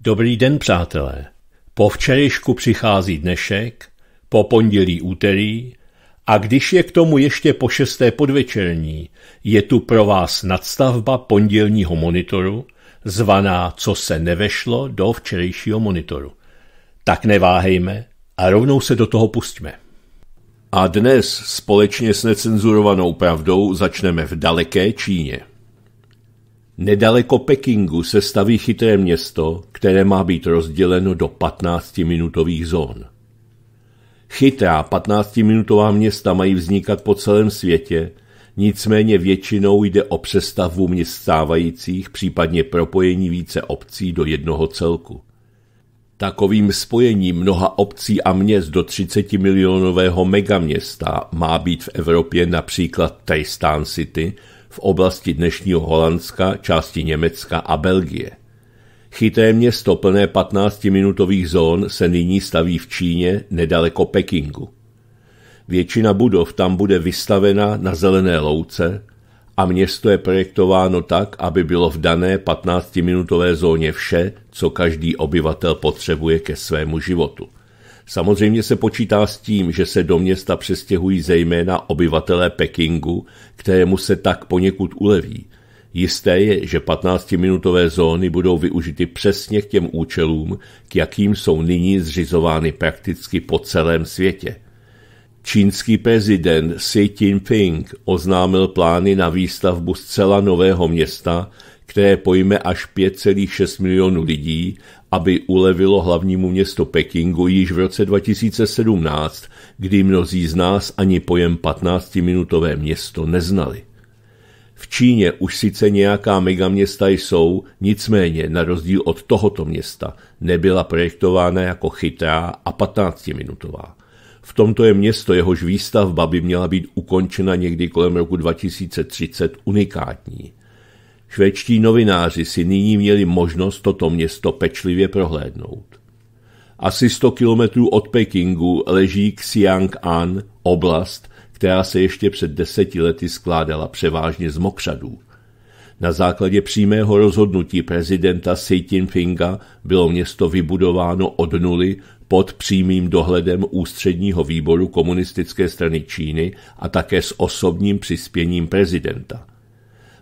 Dobrý den, přátelé. Po včerejšku přichází dnešek, po pondělí úterý a když je k tomu ještě po šesté podvečerní, je tu pro vás nadstavba pondělního monitoru, zvaná Co se nevešlo do včerejšího monitoru. Tak neváhejme a rovnou se do toho pustíme. A dnes společně s necenzurovanou pravdou začneme v daleké Číně. Nedaleko Pekingu se staví chytré město, které má být rozděleno do 15-minutových zón. Chytrá 15-minutová města mají vznikat po celém světě, nicméně většinou jde o přestavbu měst stávajících, případně propojení více obcí do jednoho celku. Takovým spojením mnoha obcí a měst do 30 milionového megaměsta má být v Evropě například Tristan City – v oblasti dnešního Holandska, části Německa a Belgie. Chyté město plné 15-minutových zón se nyní staví v Číně nedaleko Pekingu. Většina budov tam bude vystavena na zelené louce a město je projektováno tak, aby bylo v dané 15-minutové zóně vše, co každý obyvatel potřebuje ke svému životu. Samozřejmě se počítá s tím, že se do města přestěhují zejména obyvatelé Pekingu, kterému se tak poněkud uleví. Jisté je, že 15-minutové zóny budou využity přesně k těm účelům, k jakým jsou nyní zřizovány prakticky po celém světě. Čínský prezident Xi Jinping oznámil plány na výstavbu zcela nového města, které pojme až 5,6 milionů lidí aby ulevilo hlavnímu město Pekingu již v roce 2017, kdy mnozí z nás ani pojem 15-minutové město neznali. V Číně už sice nějaká megaměsta jsou, nicméně na rozdíl od tohoto města nebyla projektována jako chytrá a 15-minutová. V tomto je město, jehož výstavba by měla být ukončena někdy kolem roku 2030, unikátní. Švédští novináři si nyní měli možnost toto město pečlivě prohlédnout. Asi 100 kilometrů od Pekingu leží Xiang An, oblast, která se ještě před deseti lety skládala převážně z mokřadů. Na základě přímého rozhodnutí prezidenta Xi Jinpinga bylo město vybudováno od nuly pod přímým dohledem ústředního výboru komunistické strany Číny a také s osobním přispěním prezidenta –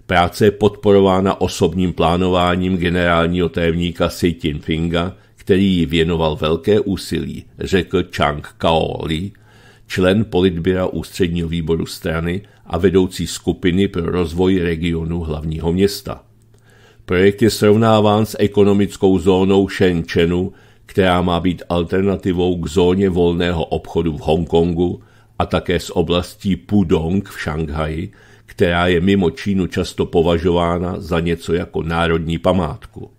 Práce je podporována osobním plánováním generálního tajemníka Xi Jinpinga, který ji věnoval velké úsilí, řekl Chang Kaoli, člen politběra ústředního výboru strany a vedoucí skupiny pro rozvoj regionu hlavního města. Projekt je srovnáván s ekonomickou zónou Shenzhenu, která má být alternativou k zóně volného obchodu v Hongkongu a také s oblastí Pudong v Šanghaji, která je mimo Čínu často považována za něco jako národní památku.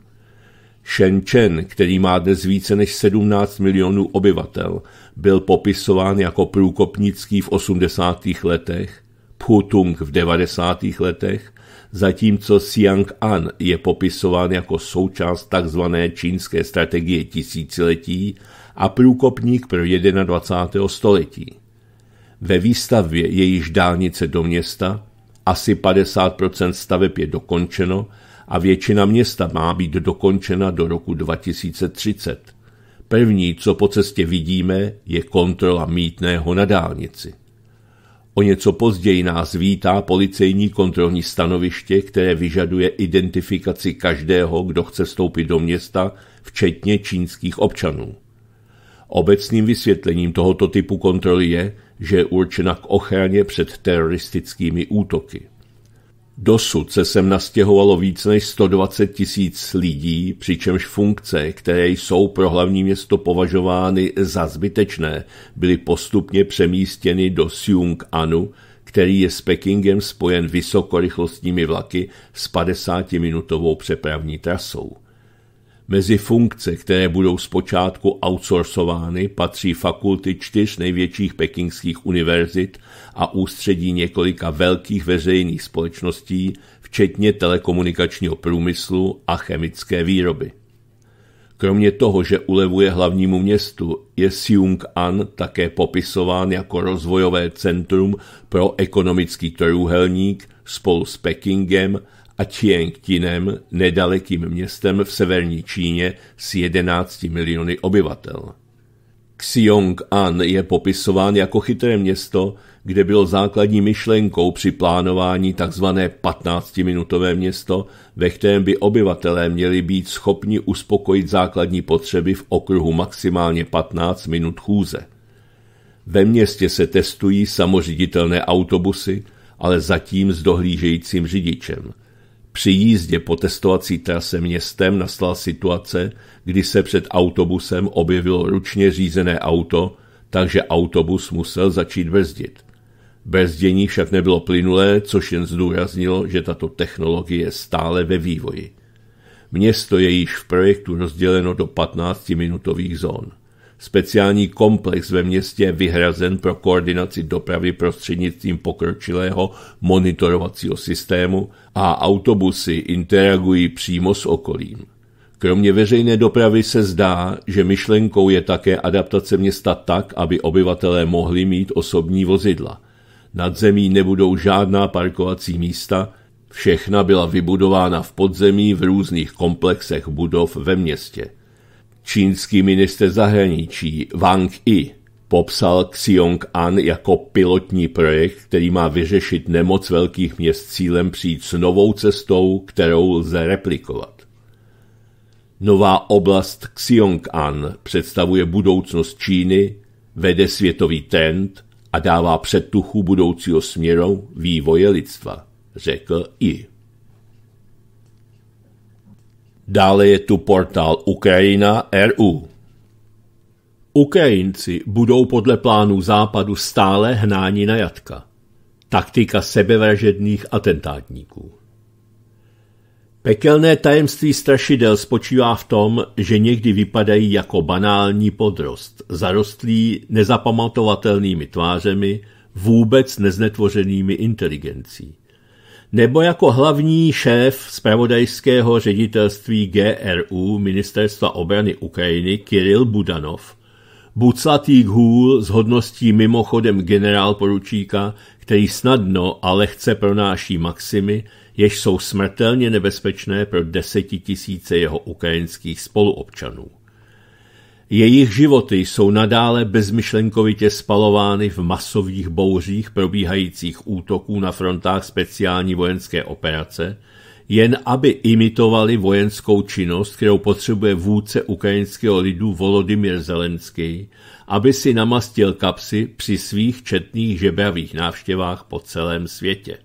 Shenzhen, který má dnes více než 17 milionů obyvatel, byl popisován jako průkopnický v 80. letech, Phutung v 90. letech, zatímco Xiang'an je popisován jako součást tzv. čínské strategie tisíciletí a průkopník pro 21. století. Ve výstavbě je již dálnice do města, asi 50% staveb je dokončeno a většina města má být dokončena do roku 2030. První, co po cestě vidíme, je kontrola mítného na dálnici. O něco později nás vítá policejní kontrolní stanoviště, které vyžaduje identifikaci každého, kdo chce vstoupit do města, včetně čínských občanů. Obecným vysvětlením tohoto typu kontroly je, že je určena k ochraně před teroristickými útoky. Dosud se sem nastěhovalo víc než 120 tisíc lidí, přičemž funkce, které jsou pro hlavní město považovány za zbytečné, byly postupně přemístěny do Siung-Anu, který je s Pekingem spojen vysokorychlostními vlaky s 50-minutovou přepravní trasou. Mezi funkce, které budou zpočátku outsourcovány, patří fakulty čtyř největších pekingských univerzit a ústředí několika velkých veřejných společností, včetně telekomunikačního průmyslu a chemické výroby. Kromě toho, že ulevuje hlavnímu městu, je Siung-an také popisován jako rozvojové centrum pro ekonomický trůhelník spolu s Pekingem, a Tientinem, nedalekým městem v severní Číně s 11 miliony obyvatel. Xiong'an je popisován jako chytré město, kde bylo základní myšlenkou při plánování tzv. 15-minutové město, ve kterém by obyvatelé měli být schopni uspokojit základní potřeby v okruhu maximálně 15 minut chůze. Ve městě se testují samoředitelné autobusy, ale zatím s dohlížejícím řidičem – při jízdě po testovací trase městem nastala situace, kdy se před autobusem objevilo ručně řízené auto, takže autobus musel začít brzdit. Brzdění však nebylo plynulé, což jen zdůraznilo, že tato technologie je stále ve vývoji. Město je již v projektu rozděleno do 15-minutových zón speciální komplex ve městě je vyhrazen pro koordinaci dopravy prostřednictvím pokročilého monitorovacího systému a autobusy interagují přímo s okolím. Kromě veřejné dopravy se zdá, že myšlenkou je také adaptace města tak, aby obyvatelé mohli mít osobní vozidla. Nad zemí nebudou žádná parkovací místa, všechna byla vybudována v podzemí v různých komplexech budov ve městě. Čínský minister zahraničí Wang Yi popsal Xiong-an jako pilotní projekt, který má vyřešit nemoc velkých měst cílem přijít s novou cestou, kterou lze replikovat. Nová oblast Xiong-an představuje budoucnost Číny, vede světový trend a dává předtuchu budoucího směru vývoje lidstva, řekl I. Dále je tu portál Ukrajina.ru. Ukrajinci budou podle plánu západu stále hnáni na jatka. Taktika sebevražedných atentátníků. Pekelné tajemství strašidel spočívá v tom, že někdy vypadají jako banální podrost, zarostlí nezapamatovatelnými tvářemi, vůbec neznetvořenými inteligencí nebo jako hlavní šéf zpravodajského ředitelství GRU Ministerstva obrany Ukrajiny Kiril Budanov, buclatý hůl s hodností mimochodem generál poručíka, který snadno a lehce pronáší maximy, jež jsou smrtelně nebezpečné pro desetitisíce jeho ukrajinských spoluobčanů. Jejich životy jsou nadále bezmyšlenkovitě spalovány v masových bouřích probíhajících útoků na frontách speciální vojenské operace, jen aby imitovali vojenskou činnost, kterou potřebuje vůdce ukrajinského lidu Volodymyr Zelenský, aby si namastil kapsy při svých četných žebravých návštěvách po celém světě.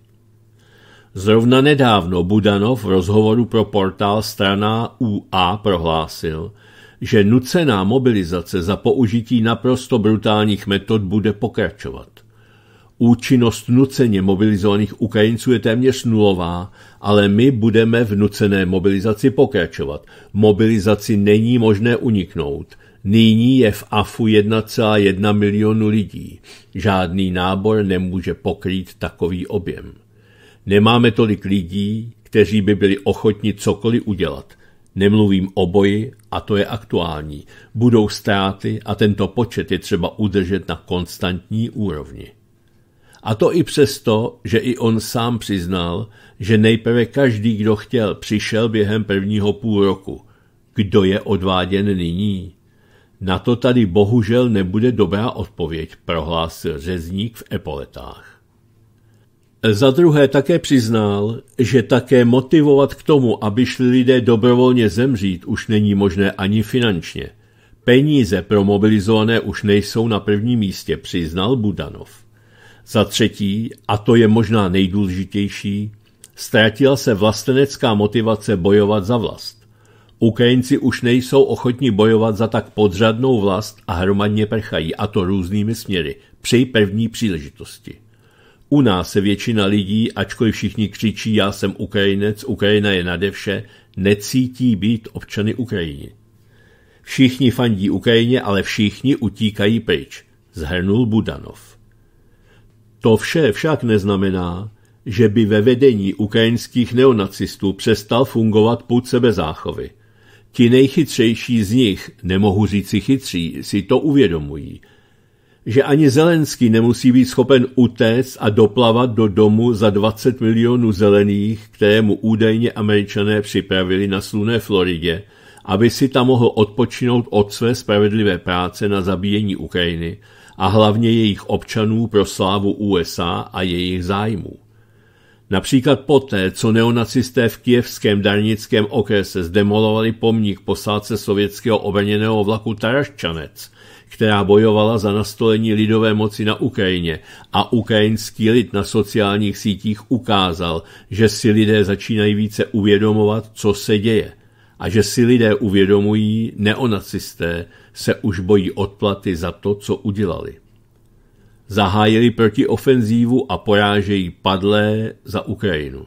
Zrovna nedávno Budanov v rozhovoru pro portál Strana UA prohlásil – že nucená mobilizace za použití naprosto brutálních metod bude pokračovat. Účinnost nuceně mobilizovaných Ukrajinců je téměř nulová, ale my budeme v nucené mobilizaci pokračovat. Mobilizaci není možné uniknout. Nyní je v AFu 1,1 milionu lidí. Žádný nábor nemůže pokrýt takový objem. Nemáme tolik lidí, kteří by byli ochotni cokoliv udělat – Nemluvím o boji, a to je aktuální. Budou ztráty a tento počet je třeba udržet na konstantní úrovni. A to i přesto, že i on sám přiznal, že nejprve každý, kdo chtěl, přišel během prvního půl roku. Kdo je odváděn nyní? Na to tady bohužel nebude dobrá odpověď, prohlásil řezník v epoletách. Za druhé také přiznal, že také motivovat k tomu, aby šli lidé dobrovolně zemřít, už není možné ani finančně. Peníze pro mobilizované už nejsou na prvním místě, přiznal Budanov. Za třetí, a to je možná nejdůležitější, ztratila se vlastenecká motivace bojovat za vlast. Ukrajinci už nejsou ochotní bojovat za tak podřadnou vlast a hromadně prchají, a to různými směry, při první příležitosti. U nás se většina lidí, ačkoliv všichni křičí já jsem Ukrajinec, Ukrajina je nade vše, necítí být občany Ukrajiny. Všichni fandí Ukrajině, ale všichni utíkají pryč, zhrnul Budanov. To vše však neznamená, že by ve vedení ukrajinských neonacistů přestal fungovat půd sebezáchovy. Ti nejchytřejší z nich, nemohu říci chytří, si to uvědomují – že ani Zelenský nemusí být schopen utéct a doplavat do domu za 20 milionů zelených, které mu údajně američané připravili na sluné Floridě, aby si tam mohl odpočinout od své spravedlivé práce na zabíjení Ukrajiny a hlavně jejich občanů pro slávu USA a jejich zájmů. Například poté, co neonacisté v kijevském darnickém okrese zdemolovali pomník posádce sovětského obrněného vlaku Taraščanec – která bojovala za nastolení lidové moci na Ukrajině a ukrajinský lid na sociálních sítích ukázal, že si lidé začínají více uvědomovat, co se děje a že si lidé uvědomují, neonacisté se už bojí odplaty za to, co udělali. Zahájili proti ofenzívu a porážejí padlé za Ukrajinu.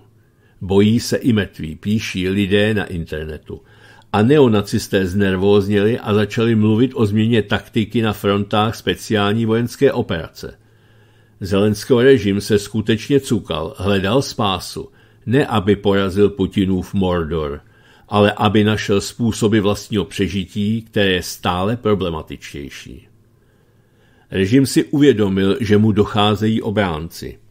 Bojí se i metví píší lidé na internetu – a neonacisté znervózněli a začali mluvit o změně taktiky na frontách speciální vojenské operace. Zelenského režim se skutečně cukal, hledal spásu, ne aby porazil Putinův Mordor, ale aby našel způsoby vlastního přežití, které je stále problematičtější. Režim si uvědomil, že mu docházejí obránci –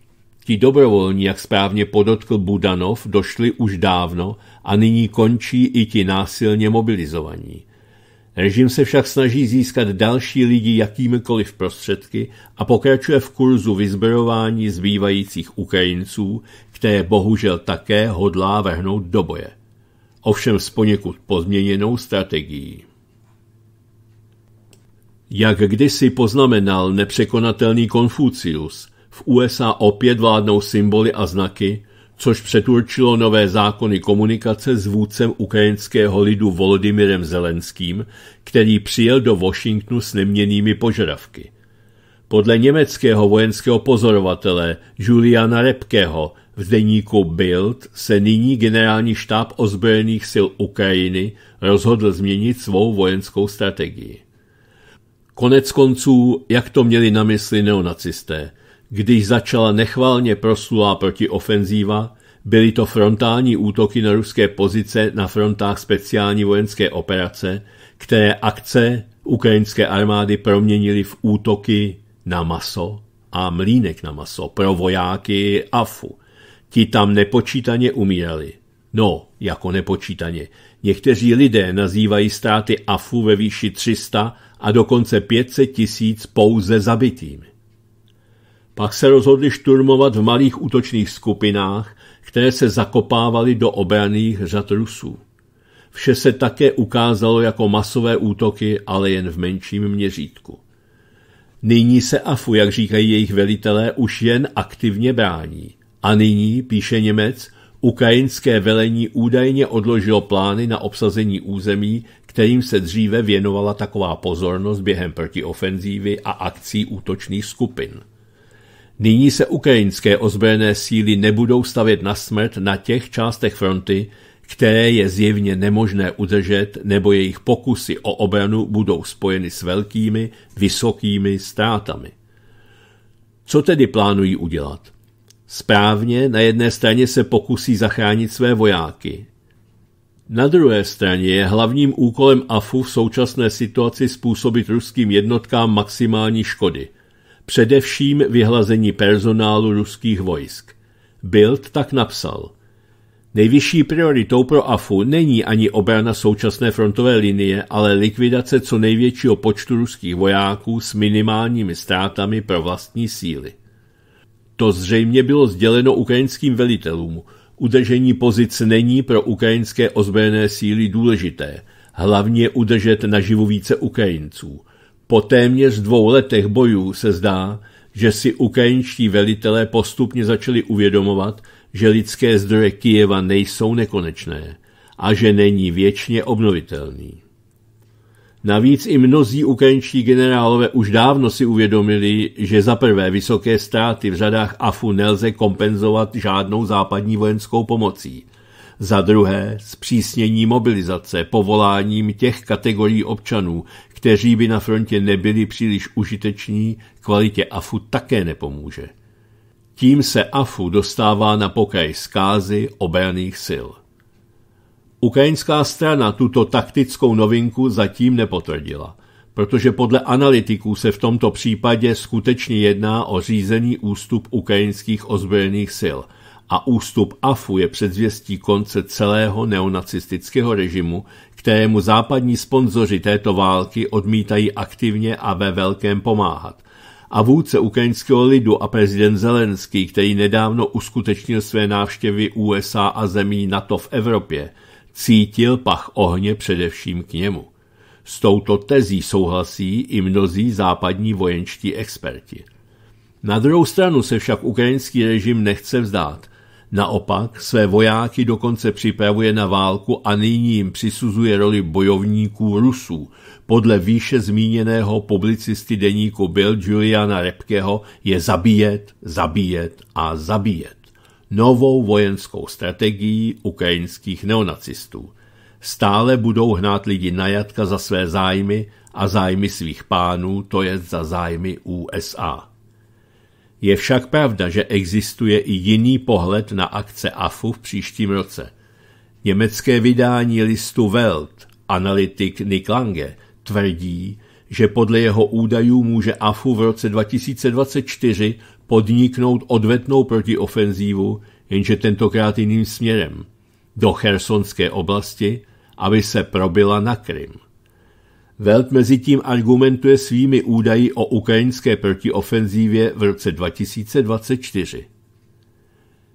Ti dobrovolní, jak správně podotkl Budanov, došli už dávno a nyní končí i ti násilně mobilizovaní. Režim se však snaží získat další lidi jakýmikoliv prostředky a pokračuje v kurzu vyzbrojování zbývajících Ukrajinců, které bohužel také hodlá vrhnout do boje. Ovšem s poněkud pozměněnou strategií. Jak kdysi poznamenal nepřekonatelný Konfucius, v USA opět vládnou symboly a znaky, což předurčilo nové zákony komunikace s vůdcem ukrajinského lidu Volodymyrem Zelenským, který přijel do Washingtonu s neměnými požadavky. Podle německého vojenského pozorovatele Juliana Repkeho v deníku Bild se nyní generální štáb ozbrojených sil Ukrajiny rozhodl změnit svou vojenskou strategii. Konec konců, jak to měli na mysli neonacisté – když začala nechvalně proslulá protiofenzíva, byly to frontální útoky na ruské pozice na frontách speciální vojenské operace, které akce ukrajinské armády proměnily v útoky na maso a mlínek na maso pro vojáky AFU. Ti tam nepočítaně umírali. No, jako nepočítaně. Někteří lidé nazývají ztráty AFU ve výši 300 a dokonce 500 tisíc pouze zabitými. Pak se rozhodli šturmovat v malých útočných skupinách, které se zakopávaly do obraných řad Rusů. Vše se také ukázalo jako masové útoky, ale jen v menším měřítku. Nyní se AFU, jak říkají jejich velitelé, už jen aktivně brání. A nyní, píše Němec, ukrajinské velení údajně odložilo plány na obsazení území, kterým se dříve věnovala taková pozornost během protiofenzívy a akcí útočných skupin. Nyní se ukrajinské ozbrojené síly nebudou stavět na smrt na těch částech fronty, které je zjevně nemožné udržet, nebo jejich pokusy o obranu budou spojeny s velkými, vysokými ztrátami. Co tedy plánují udělat? Správně na jedné straně se pokusí zachránit své vojáky. Na druhé straně je hlavním úkolem AFU v současné situaci způsobit ruským jednotkám maximální škody – především vyhlazení personálu ruských vojsk. Bild tak napsal. Nejvyšší prioritou pro AFU není ani obrana současné frontové linie, ale likvidace co největšího počtu ruských vojáků s minimálními ztrátami pro vlastní síly. To zřejmě bylo sděleno ukrajinským velitelům. Udržení pozic není pro ukrajinské ozbrojené síly důležité, hlavně udržet naživu více Ukrajinců – po téměř dvou letech bojů se zdá, že si ukrajinští velitelé postupně začali uvědomovat, že lidské zdroje Kijeva nejsou nekonečné a že není věčně obnovitelný. Navíc i mnozí ukrajinští generálové už dávno si uvědomili, že za prvé vysoké ztráty v řadách AFU nelze kompenzovat žádnou západní vojenskou pomocí. Za druhé zpřísnění mobilizace povoláním těch kategorií občanů, kteří by na frontě nebyli příliš užiteční, kvalitě AFU také nepomůže. Tím se AFU dostává na pokraj zkázy obraných sil. Ukrajinská strana tuto taktickou novinku zatím nepotvrdila, protože podle analytiků se v tomto případě skutečně jedná o řízený ústup ukrajinských ozbrojených sil – a ústup AFU je předzvěstí konce celého neonacistického režimu, kterému západní sponzoři této války odmítají aktivně a ve velkém pomáhat. A vůdce ukrajinského lidu a prezident Zelenský, který nedávno uskutečnil své návštěvy USA a zemí NATO v Evropě, cítil pach ohně především k němu. S touto tezí souhlasí i mnozí západní vojenští experti. Na druhou stranu se však ukrajinský režim nechce vzdát Naopak své vojáky dokonce připravuje na válku a nyní jim přisuzuje roli bojovníků Rusů. Podle výše zmíněného publicisty deníku Bill Juliana Repkeho je zabíjet, zabíjet a zabíjet. Novou vojenskou strategií ukrajinských neonacistů. Stále budou hnát lidi na jatka za své zájmy a zájmy svých pánů, to je za zájmy USA. Je však pravda, že existuje i jiný pohled na akce AFU v příštím roce. Německé vydání listu Welt, analytik Nick Lange, tvrdí, že podle jeho údajů může AFU v roce 2024 podniknout odvetnou protiofenzívu, jenže tentokrát jiným směrem, do chersonské oblasti, aby se probila na Krym. Welt tím argumentuje svými údaji o ukrajinské protiofenzívě v roce 2024.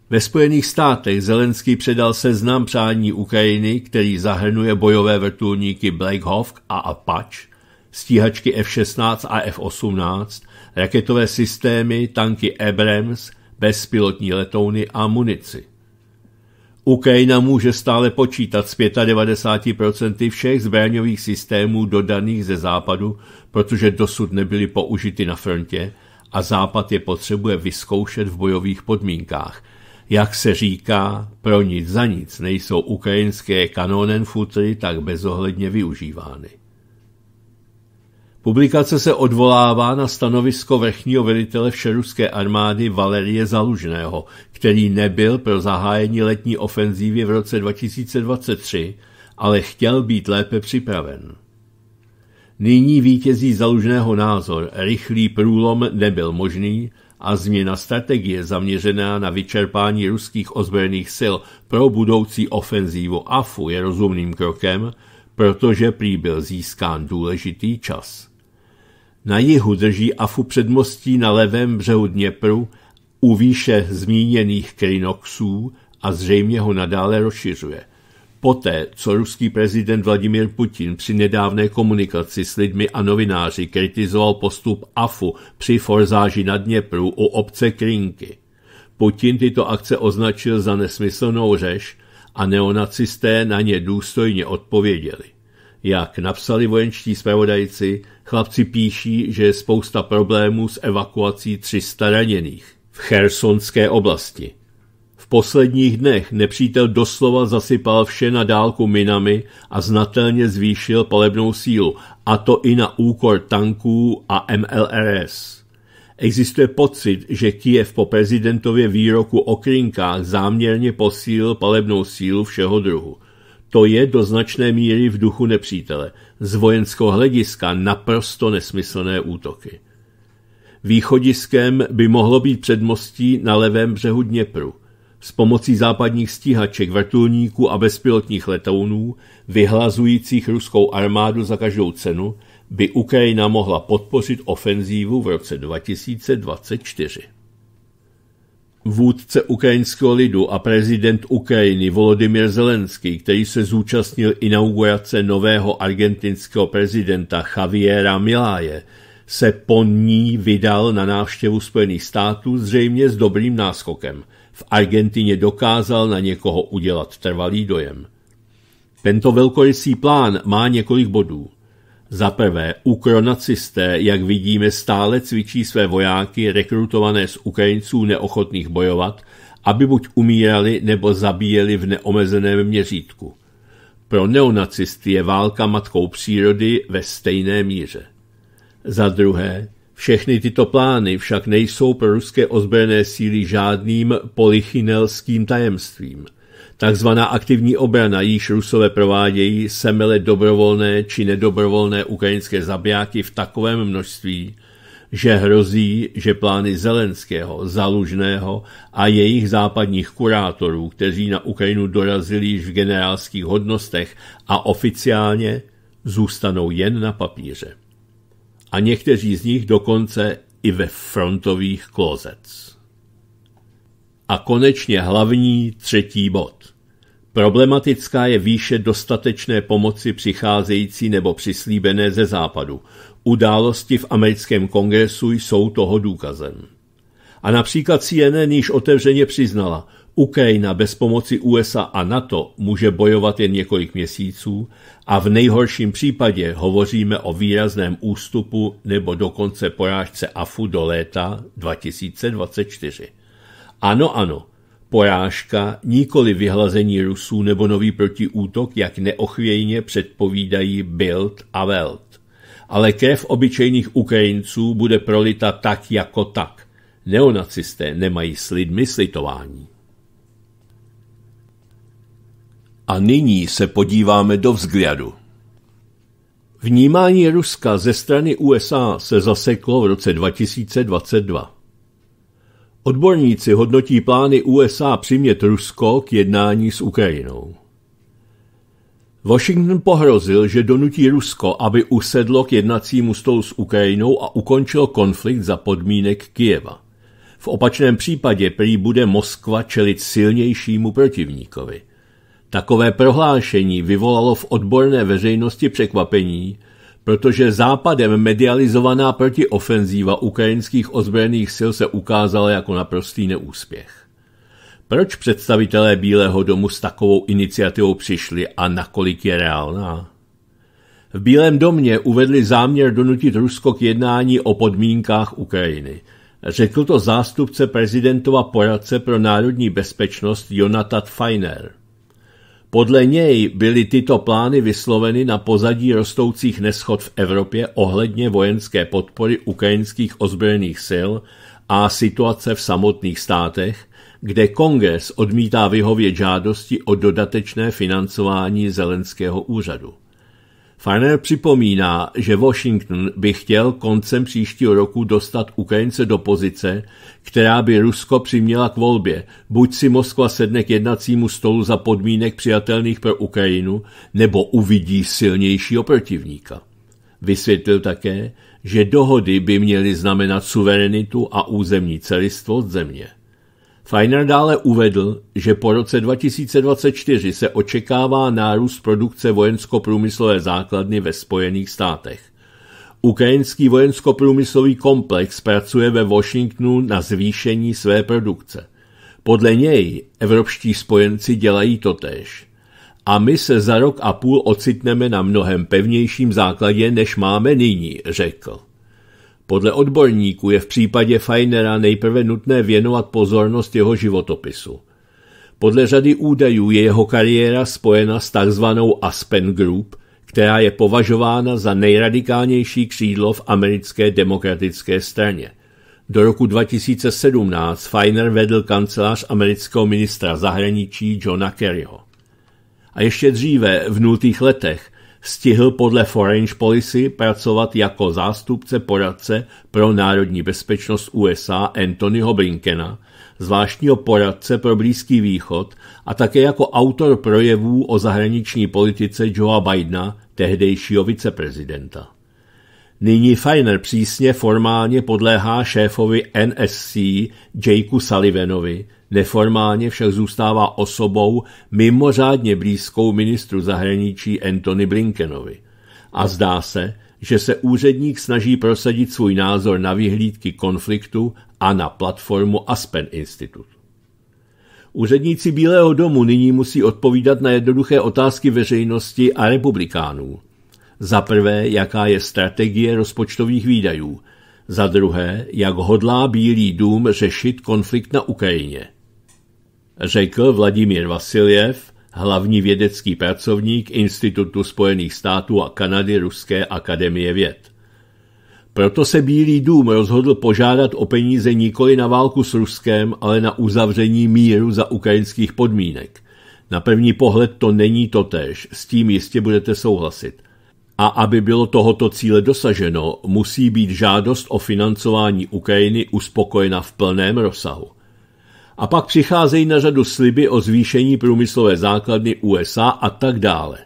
Ve Spojených státech Zelenský předal seznam přání Ukrajiny, který zahrnuje bojové vrtulníky Black Hawk a Apache, stíhačky F-16 a F-18, raketové systémy, tanky Abrams, bezpilotní letouny a munici. Ukrajina může stále počítat s 95% všech zbraňových systémů dodaných ze západu, protože dosud nebyly použity na frontě a západ je potřebuje vyzkoušet v bojových podmínkách. Jak se říká, pro nic za nic nejsou ukrajinské kanonenfutry tak bezohledně využívány. Publikace se odvolává na stanovisko vrchního velitele všeruské armády Valerie Zalužného, který nebyl pro zahájení letní ofenzívy v roce 2023, ale chtěl být lépe připraven. Nyní vítězí zalužného názor, rychlý průlom nebyl možný a změna strategie zaměřená na vyčerpání ruských ozbrojených sil pro budoucí ofenzívu AFU je rozumným krokem, protože prý byl získán důležitý čas. Na jihu drží Afu předmostí na levém břehu Dněpru u výše zmíněných krynoxů a zřejmě ho nadále rozšiřuje. Poté, co ruský prezident Vladimir Putin při nedávné komunikaci s lidmi a novináři kritizoval postup AFU při forzáži na Dněpru u obce Krinky, Putin tyto akce označil za nesmyslnou řeš a neonacisté na ně důstojně odpověděli. Jak napsali vojenští zpravodajci, chlapci píší, že je spousta problémů s evakuací 300 raněných v chersonské oblasti. V posledních dnech nepřítel doslova zasypal vše na dálku minami a znatelně zvýšil palebnou sílu, a to i na úkor tanků a MLRS. Existuje pocit, že Kiev po prezidentově výroku o krinkách záměrně posílil palebnou sílu všeho druhu – to je do značné míry v duchu nepřítele. Z vojenského hlediska naprosto nesmyslné útoky. Východiskem by mohlo být předmostí na levém břehu Dněpru. S pomocí západních stíhaček, vrtulníků a bezpilotních letounů, vyhlazujících ruskou armádu za každou cenu, by Ukrajina mohla podpořit ofenzívu v roce 2024. Vůdce ukrajinského lidu a prezident Ukrajiny Volodymyr Zelenský, který se zúčastnil inaugurace nového argentinského prezidenta Javiera Miláje, se po ní vydal na návštěvu Spojených států zřejmě s dobrým náskokem. V Argentině dokázal na někoho udělat trvalý dojem. Tento velkorysý plán má několik bodů. Za prvé, ukronacisté, jak vidíme, stále cvičí své vojáky rekrutované z Ukrajinců neochotných bojovat, aby buď umírali nebo zabíjeli v neomezeném měřítku. Pro neonacisty je válka matkou přírody ve stejné míře. Za druhé, všechny tyto plány však nejsou pro ruské ozbrojené síly žádným polichinelským tajemstvím – Takzvaná aktivní obrana, již Rusové provádějí, semele dobrovolné či nedobrovolné ukrajinské zabijáky v takovém množství, že hrozí, že plány Zelenského, Zalužného a jejich západních kurátorů, kteří na Ukrajinu dorazili již v generálských hodnostech a oficiálně, zůstanou jen na papíře. A někteří z nich dokonce i ve frontových klozec. A konečně hlavní třetí bod. Problematická je výše dostatečné pomoci přicházející nebo přislíbené ze západu. Události v americkém kongresu jsou toho důkazem. A například CNN již otevřeně přiznala, Ukrajina bez pomoci USA a NATO může bojovat jen několik měsíců a v nejhorším případě hovoříme o výrazném ústupu nebo dokonce porážce AFU do léta 2024. Ano, ano, Porážka, nikoli vyhlazení Rusů nebo nový protiútok, jak neochvějně předpovídají Bild a Welt. Ale krev obyčejných Ukrajinců bude prolita tak jako tak. Neonacisté nemají s lidmi slitování. A nyní se podíváme do vzгляdu. Vnímání Ruska ze strany USA se zaseklo v roce 2022. Odborníci hodnotí plány USA přimět Rusko k jednání s Ukrajinou. Washington pohrozil, že donutí Rusko, aby usedlo k jednacímu stolu s Ukrajinou a ukončil konflikt za podmínek Kijeva. V opačném případě prý bude Moskva čelit silnějšímu protivníkovi. Takové prohlášení vyvolalo v odborné veřejnosti překvapení protože západem medializovaná protiofenzíva ukrajinských ozbrojených sil se ukázala jako naprostý neúspěch. Proč představitelé Bílého domu s takovou iniciativou přišli a nakolik je reálná? V Bílém domě uvedli záměr donutit Rusko k jednání o podmínkách Ukrajiny. Řekl to zástupce prezidentova poradce pro národní bezpečnost Jonathan Feiner. Podle něj byly tyto plány vysloveny na pozadí rostoucích neschod v Evropě ohledně vojenské podpory ukrajinských ozbrojených sil a situace v samotných státech, kde kongres odmítá vyhovět žádosti o dodatečné financování Zelenského úřadu. Fanner připomíná, že Washington by chtěl koncem příštího roku dostat Ukrajince do pozice, která by Rusko přiměla k volbě. Buď si Moskva sedne k jednacímu stolu za podmínek přijatelných pro Ukrajinu, nebo uvidí silnějšího protivníka. Vysvětlil také, že dohody by měly znamenat suverenitu a územní celistvost země. Feiner dále uvedl, že po roce 2024 se očekává nárůst produkce vojensko-průmyslové základny ve Spojených státech. Ukrajinský vojensko-průmyslový komplex pracuje ve Washingtonu na zvýšení své produkce. Podle něj evropští spojenci dělají totéž. A my se za rok a půl ocitneme na mnohem pevnějším základě, než máme nyní, řekl. Podle odborníků je v případě Feinera nejprve nutné věnovat pozornost jeho životopisu. Podle řady údajů je jeho kariéra spojena s takzvanou Aspen Group, která je považována za nejradikálnější křídlo v americké demokratické straně. Do roku 2017 Feiner vedl kancelář amerického ministra zahraničí Johna Kerryho. A ještě dříve, v nultých letech, stihl podle Foreign Policy pracovat jako zástupce poradce pro národní bezpečnost USA Anthonyho Blinkena, zvláštního poradce pro Blízký východ a také jako autor projevů o zahraniční politice Joea Bidena, tehdejšího viceprezidenta. Nyní Feiner přísně formálně podléhá šéfovi NSC Jakeu Sullivanovi, Neformálně však zůstává osobou mimořádně blízkou ministru zahraničí Antony Blinkenovi. A zdá se, že se úředník snaží prosadit svůj názor na vyhlídky konfliktu a na platformu Aspen Institute. Úředníci Bílého domu nyní musí odpovídat na jednoduché otázky veřejnosti a republikánů. Za prvé, jaká je strategie rozpočtových výdajů. Za druhé, jak hodlá Bílý dům řešit konflikt na Ukrajině řekl Vladimír Vasiljev, hlavní vědecký pracovník Institutu Spojených států a Kanady Ruské akademie věd. Proto se Bílý dům rozhodl požádat o peníze nikoli na válku s Ruskem, ale na uzavření míru za ukrajinských podmínek. Na první pohled to není totéž, s tím jistě budete souhlasit. A aby bylo tohoto cíle dosaženo, musí být žádost o financování Ukrajiny uspokojena v plném rozsahu. A pak přicházejí na řadu sliby o zvýšení průmyslové základny USA a tak dále.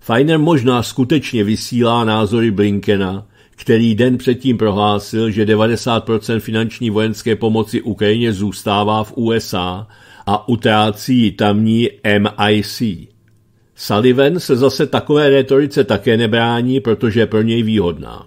Feiner možná skutečně vysílá názory Blinkena, který den předtím prohlásil, že 90% finanční vojenské pomoci Ukrajině zůstává v USA a utrácí tamní MIC. Sullivan se zase takové retorice také nebrání, protože je pro něj výhodná.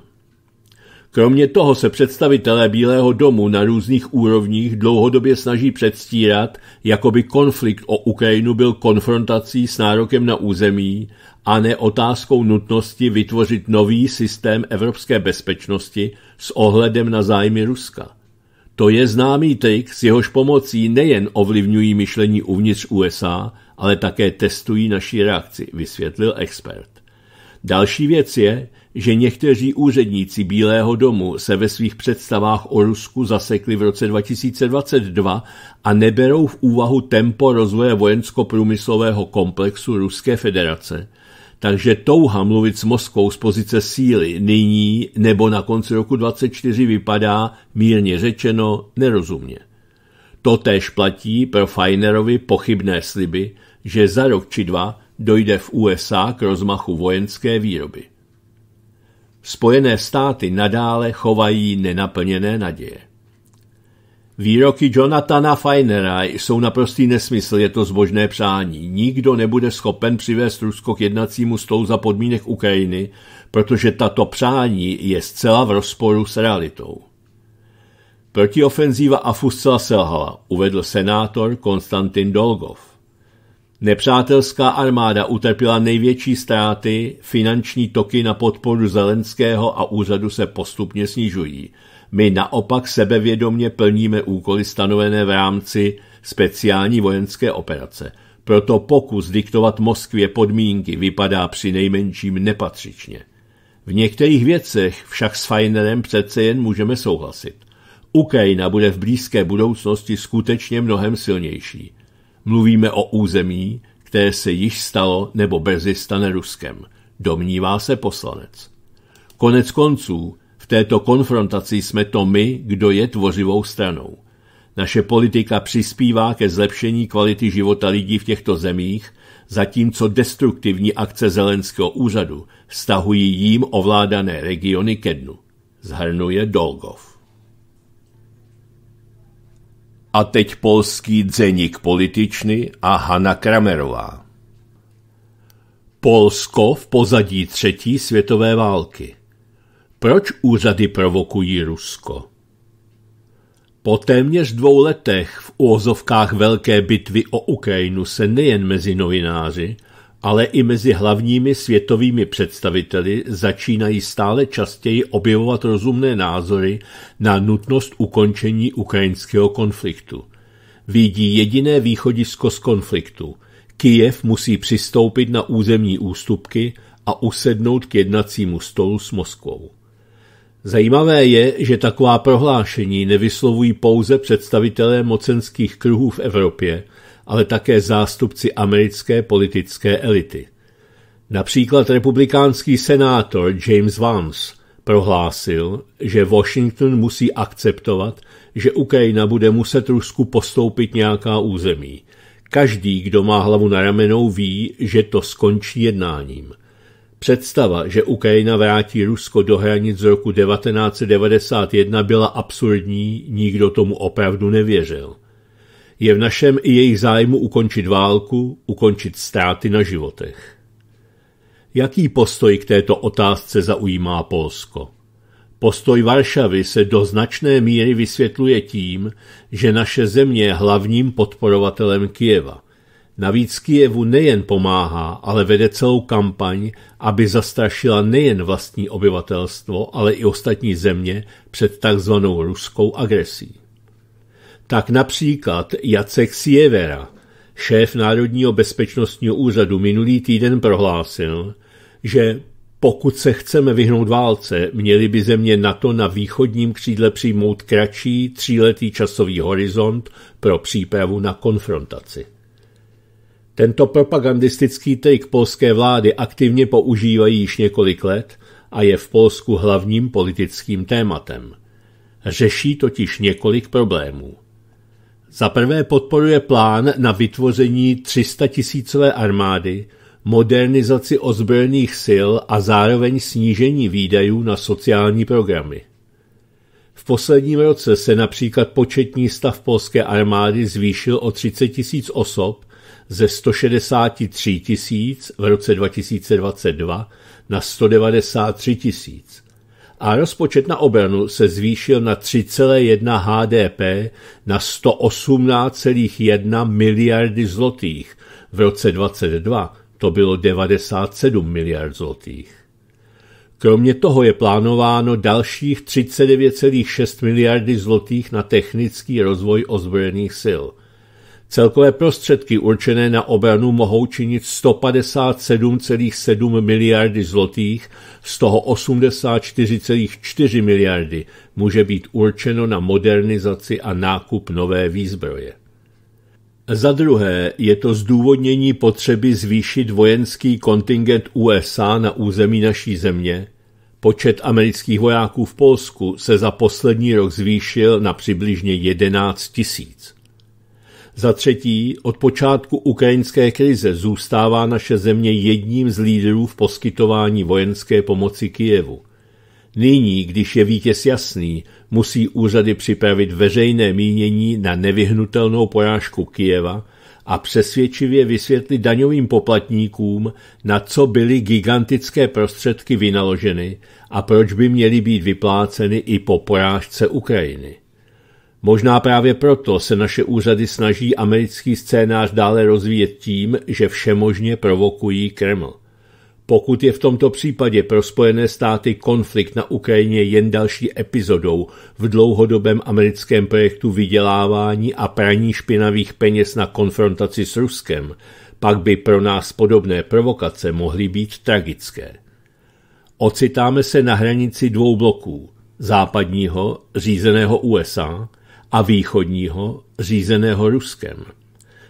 Kromě toho se představitelé Bílého domu na různých úrovních dlouhodobě snaží předstírat, jako by konflikt o Ukrajinu byl konfrontací s nárokem na území a ne otázkou nutnosti vytvořit nový systém evropské bezpečnosti s ohledem na zájmy Ruska. To je známý trik, s jehož pomocí nejen ovlivňují myšlení uvnitř USA, ale také testují naší reakci, vysvětlil expert. Další věc je, že někteří úředníci Bílého domu se ve svých představách o Rusku zasekli v roce 2022 a neberou v úvahu tempo rozvoje vojensko-průmyslového komplexu Ruské federace. Takže touha mluvit s Moskou z pozice síly nyní nebo na konci roku 2024 vypadá, mírně řečeno, nerozumně. Totéž platí pro Feinerovi pochybné sliby, že za rok či dva dojde v USA k rozmachu vojenské výroby. Spojené státy nadále chovají nenaplněné naděje. Výroky Jonathana Feinera jsou naprostý nesmysl, je to zbožné přání. Nikdo nebude schopen přivést Rusko k jednacímu stolu za podmínek Ukrajiny, protože tato přání je zcela v rozporu s realitou. Protiofenzíva AFU zcela selhala, uvedl senátor Konstantin Dolgov. Nepřátelská armáda utrpěla největší ztráty, finanční toky na podporu Zelenského a úřadu se postupně snižují. My naopak sebevědomně plníme úkoly stanovené v rámci speciální vojenské operace. Proto pokus diktovat Moskvě podmínky vypadá při nejmenším nepatřičně. V některých věcech však s Feinerem přece jen můžeme souhlasit. Ukrajina bude v blízké budoucnosti skutečně mnohem silnější. Mluvíme o území, které se již stalo nebo brzy stane Ruskem, domnívá se poslanec. Konec konců, v této konfrontaci jsme to my, kdo je tvořivou stranou. Naše politika přispívá ke zlepšení kvality života lidí v těchto zemích, zatímco destruktivní akce Zelenského úřadu stahují jím ovládané regiony ke dnu. Zhrnuje Dolgov a teď polský dzeník političny a Hanna Kramerová. Polsko v pozadí třetí světové války. Proč úřady provokují Rusko? Po téměř dvou letech v úvozovkách velké bitvy o Ukrajinu se nejen mezi novináři, ale i mezi hlavními světovými představiteli začínají stále častěji objevovat rozumné názory na nutnost ukončení ukrajinského konfliktu. Vidí jediné východisko z konfliktu. Kijev musí přistoupit na územní ústupky a usednout k jednacímu stolu s Moskvou. Zajímavé je, že taková prohlášení nevyslovují pouze představitelé mocenských kruhů v Evropě – ale také zástupci americké politické elity. Například republikánský senátor James Vance prohlásil, že Washington musí akceptovat, že Ukrajina bude muset Rusku postoupit nějaká území. Každý, kdo má hlavu na ramenou, ví, že to skončí jednáním. Představa, že Ukrajina vrátí Rusko do hranic z roku 1991, byla absurdní, nikdo tomu opravdu nevěřil. Je v našem i jejich zájmu ukončit válku, ukončit ztráty na životech. Jaký postoj k této otázce zaujímá Polsko? Postoj Varšavy se do značné míry vysvětluje tím, že naše země je hlavním podporovatelem Kijeva. Navíc Kijevu nejen pomáhá, ale vede celou kampaň, aby zastrašila nejen vlastní obyvatelstvo, ale i ostatní země před takzvanou ruskou agresí. Tak například Jacek Sievera, šéf Národního bezpečnostního úřadu, minulý týden prohlásil, že pokud se chceme vyhnout válce, měli by země NATO na východním křídle přijmout kratší tříletý časový horizont pro přípravu na konfrontaci. Tento propagandistický trik polské vlády aktivně používají již několik let a je v Polsku hlavním politickým tématem. Řeší totiž několik problémů. Za prvé podporuje plán na vytvoření 300 tisícové armády, modernizaci ozbrojených sil a zároveň snížení výdajů na sociální programy. V posledním roce se například početní stav polské armády zvýšil o 30 tisíc osob ze 163 tisíc v roce 2022 na 193 tisíc a rozpočet na obranu se zvýšil na 3,1 HDP na 118,1 miliardy zlotých. V roce 2022 to bylo 97 miliard zlotých. Kromě toho je plánováno dalších 39,6 miliardy zlotých na technický rozvoj ozbrojených sil – Celkové prostředky určené na obranu mohou činit 157,7 miliardy zlotých, z toho 84,4 miliardy může být určeno na modernizaci a nákup nové výzbroje. Za druhé je to zdůvodnění potřeby zvýšit vojenský kontingent USA na území naší země. Počet amerických vojáků v Polsku se za poslední rok zvýšil na přibližně 11 tisíc. Za třetí, od počátku ukrajinské krize zůstává naše země jedním z lídrů v poskytování vojenské pomoci Kijevu. Nyní, když je vítěz jasný, musí úřady připravit veřejné mínění na nevyhnutelnou porážku Kijeva a přesvědčivě vysvětlit daňovým poplatníkům, na co byly gigantické prostředky vynaloženy a proč by měly být vypláceny i po porážce Ukrajiny. Možná právě proto se naše úřady snaží americký scénář dále rozvíjet tím, že všemožně provokují Kreml. Pokud je v tomto případě pro Spojené státy konflikt na Ukrajině jen další epizodou v dlouhodobém americkém projektu vydělávání a praní špinavých peněz na konfrontaci s Ruskem, pak by pro nás podobné provokace mohly být tragické. Ocitáme se na hranici dvou bloků západního, řízeného USA, a východního, řízeného Ruskem.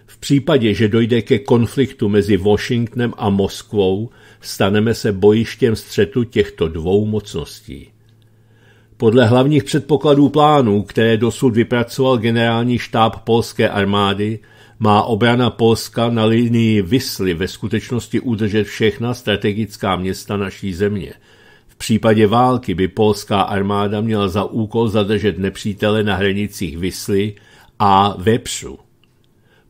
V případě, že dojde ke konfliktu mezi Washingtonem a Moskvou, staneme se bojištěm střetu těchto dvou mocností. Podle hlavních předpokladů plánů, které dosud vypracoval generální štáb polské armády, má obrana Polska na linii Vysly ve skutečnosti udržet všechna strategická města naší země – v případě války by polská armáda měla za úkol zadržet nepřítele na hranicích Vysly a Vepřu.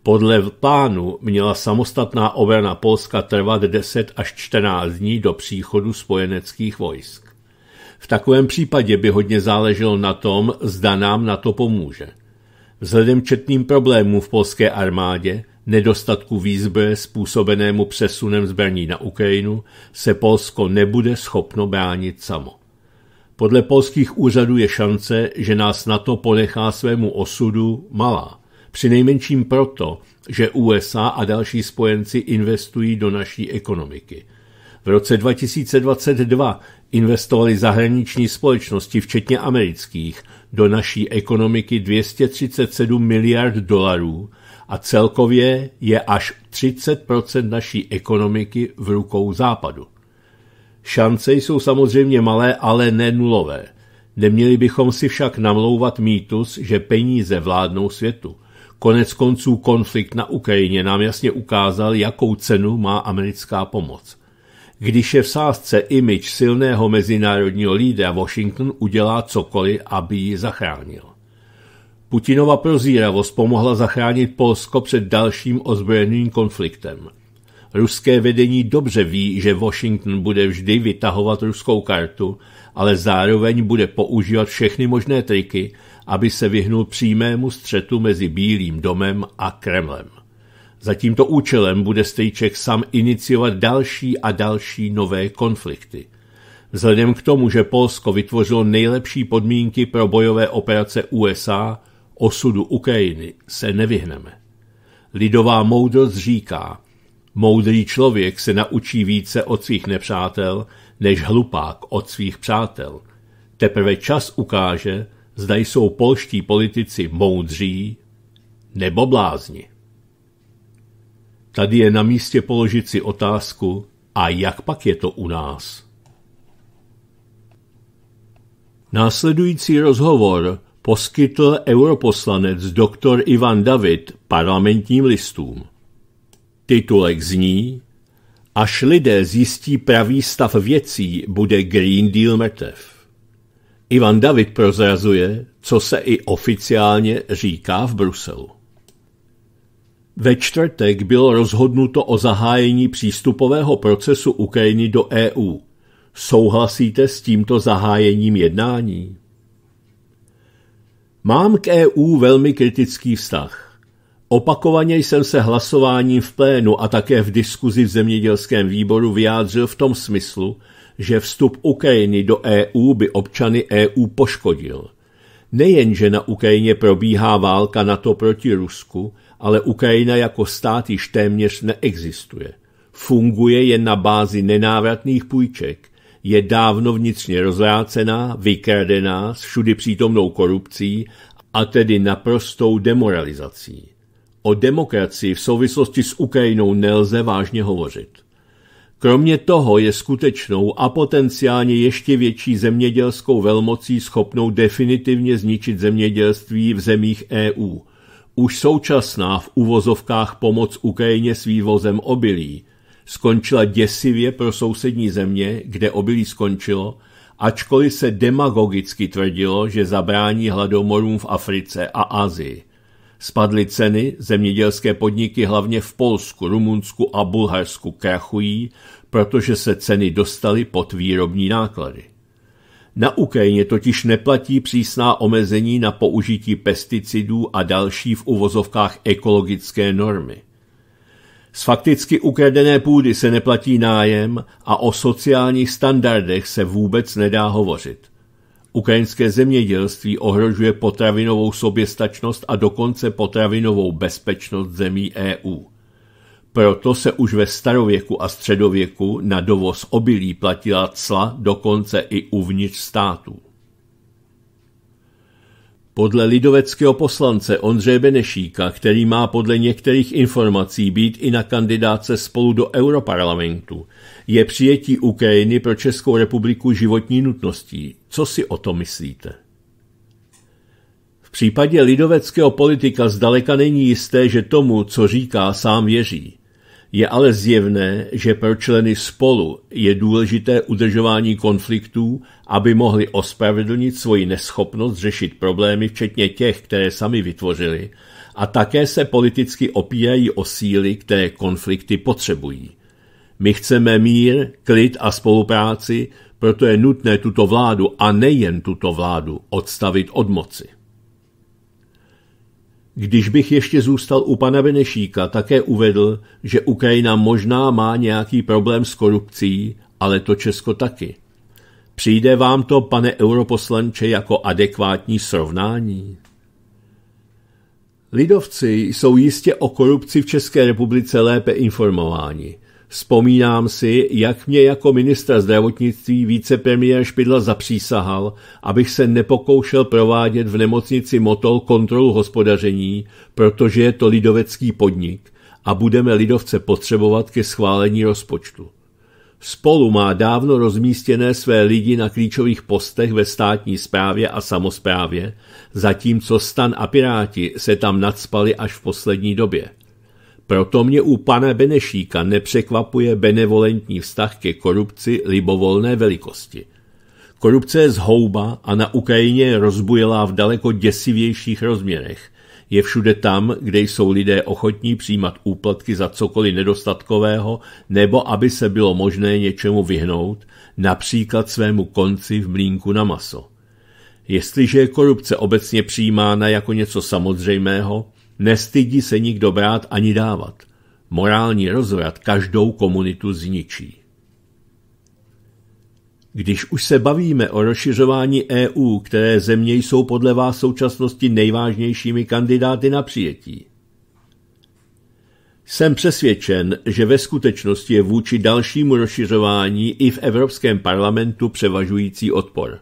Podle plánu měla samostatná obrana Polska trvat 10 až 14 dní do příchodu spojeneckých vojsk. V takovém případě by hodně záleželo na tom, zda nám na to pomůže. Vzhledem četným problémům v polské armádě nedostatku výzbe způsobenému přesunem zbraní na Ukrajinu se Polsko nebude schopno bránit samo. Podle polských úřadů je šance, že nás na to ponechá svému osudu malá. Přinejmenším proto, že USA a další spojenci investují do naší ekonomiky. V roce 2022 investovali zahraniční společnosti, včetně amerických, do naší ekonomiky 237 miliard dolarů a celkově je až 30 naší ekonomiky v rukou západu. Šance jsou samozřejmě malé, ale ne nulové. Neměli bychom si však namlouvat mýtus, že peníze vládnou světu. Konec konců konflikt na Ukrajině nám jasně ukázal, jakou cenu má americká pomoc. Když je v sázce imič silného mezinárodního lídra, Washington udělá cokoliv, aby ji zachránil. Putinova prozíravost pomohla zachránit Polsko před dalším ozbrojeným konfliktem. Ruské vedení dobře ví, že Washington bude vždy vytahovat ruskou kartu, ale zároveň bude používat všechny možné triky, aby se vyhnul přímému střetu mezi Bílým domem a Kremlem. Za tímto účelem bude strýček sam iniciovat další a další nové konflikty. Vzhledem k tomu, že Polsko vytvořilo nejlepší podmínky pro bojové operace USA, Osudu Ukrajiny se nevyhneme. Lidová moudrost říká, moudrý člověk se naučí více od svých nepřátel, než hlupák od svých přátel. Teprve čas ukáže, zda jsou polští politici moudří nebo blázni. Tady je na místě položit si otázku, a jak pak je to u nás? Následující rozhovor poskytl europoslanec dr. Ivan David parlamentním listům. Titulek zní Až lidé zjistí pravý stav věcí, bude Green Deal mrtev. Ivan David prozrazuje, co se i oficiálně říká v Bruselu. Ve čtvrtek bylo rozhodnuto o zahájení přístupového procesu Ukrajiny do EU. Souhlasíte s tímto zahájením jednání? Mám k EU velmi kritický vztah. Opakovaně jsem se hlasováním v plénu a také v diskuzi v zemědělském výboru vyjádřil v tom smyslu, že vstup Ukrajiny do EU by občany EU poškodil. Nejenže na Ukrajině probíhá válka NATO proti Rusku, ale Ukrajina jako stát již téměř neexistuje. Funguje jen na bázi nenávratných půjček – je dávno vnitřně rozrácená, vykradená s všudy přítomnou korupcí a tedy naprostou demoralizací. O demokracii v souvislosti s Ukrajinou nelze vážně hovořit. Kromě toho je skutečnou a potenciálně ještě větší zemědělskou velmocí schopnou definitivně zničit zemědělství v zemích EU. Už současná v uvozovkách pomoc Ukrajině s vývozem obilí – skončila děsivě pro sousední země, kde obilí skončilo, ačkoliv se demagogicky tvrdilo, že zabrání hladomorům v Africe a Asii. Spadly ceny, zemědělské podniky hlavně v Polsku, Rumunsku a Bulharsku krachují, protože se ceny dostaly pod výrobní náklady. Na Ukrajině totiž neplatí přísná omezení na použití pesticidů a další v uvozovkách ekologické normy. Z fakticky ukradené půdy se neplatí nájem a o sociálních standardech se vůbec nedá hovořit. Ukrajinské zemědělství ohrožuje potravinovou soběstačnost a dokonce potravinovou bezpečnost zemí EU. Proto se už ve starověku a středověku na dovoz obilí platila cla dokonce i uvnitř států. Podle lidoveckého poslance Ondřeje Benešíka, který má podle některých informací být i na kandidáce spolu do europarlamentu, je přijetí Ukrajiny pro Českou republiku životní nutností. Co si o to myslíte? V případě lidoveckého politika zdaleka není jisté, že tomu, co říká, sám věří. Je ale zjevné, že pro členy spolu je důležité udržování konfliktů, aby mohli ospravedlnit svoji neschopnost řešit problémy, včetně těch, které sami vytvořili, a také se politicky opírají o síly, které konflikty potřebují. My chceme mír, klid a spolupráci, proto je nutné tuto vládu a nejen tuto vládu odstavit od moci. Když bych ještě zůstal u pana Benešíka, také uvedl, že Ukrajina možná má nějaký problém s korupcí, ale to Česko taky. Přijde vám to, pane europoslanče, jako adekvátní srovnání? Lidovci jsou jistě o korupci v České republice lépe informováni. Vzpomínám si, jak mě jako ministra zdravotnictví vicepremiér Špidla zapřísahal, abych se nepokoušel provádět v nemocnici Motol kontrolu hospodaření, protože je to lidovecký podnik a budeme lidovce potřebovat ke schválení rozpočtu. Spolu má dávno rozmístěné své lidi na klíčových postech ve státní správě a samozprávě, zatímco stan a piráti se tam nadspali až v poslední době – proto mě u pana Benešíka nepřekvapuje benevolentní vztah ke korupci libovolné velikosti. Korupce je zhouba a na Ukrajině je v daleko děsivějších rozměrech. Je všude tam, kde jsou lidé ochotní přijímat úplatky za cokoliv nedostatkového, nebo aby se bylo možné něčemu vyhnout, například svému konci v mlínku na maso. Jestliže je korupce obecně přijímána jako něco samozřejmého, Nestydí se nikdo brát ani dávat. Morální rozvrat každou komunitu zničí. Když už se bavíme o rozšiřování EU, které země jsou podle vás v současnosti nejvážnějšími kandidáty na přijetí, jsem přesvědčen, že ve skutečnosti je vůči dalšímu rozšiřování i v Evropském parlamentu převažující odpor.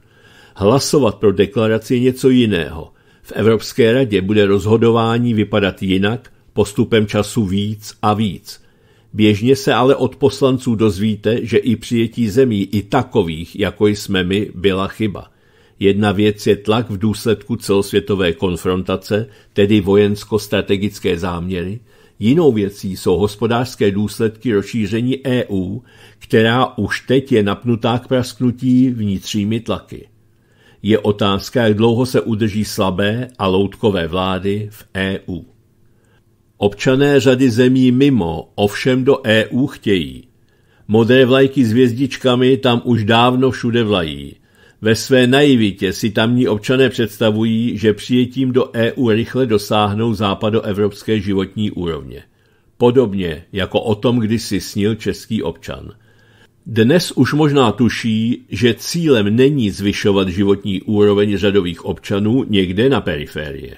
Hlasovat pro deklaraci je něco jiného, v Evropské radě bude rozhodování vypadat jinak, postupem času víc a víc. Běžně se ale od poslanců dozvíte, že i přijetí zemí i takových, jako jsme my, byla chyba. Jedna věc je tlak v důsledku celosvětové konfrontace, tedy vojensko-strategické záměry, jinou věcí jsou hospodářské důsledky rozšíření EU, která už teď je napnutá k prasknutí vnitřními tlaky je otázka, jak dlouho se udrží slabé a loutkové vlády v EU. Občané řady zemí mimo ovšem do EU chtějí. Modré vlajky s hvězdičkami tam už dávno všude vlají. Ve své naivitě si tamní občané představují, že přijetím do EU rychle dosáhnou západoevropské životní úrovně. Podobně jako o tom kdysi snil český občan – dnes už možná tuší, že cílem není zvyšovat životní úroveň řadových občanů někde na periférie.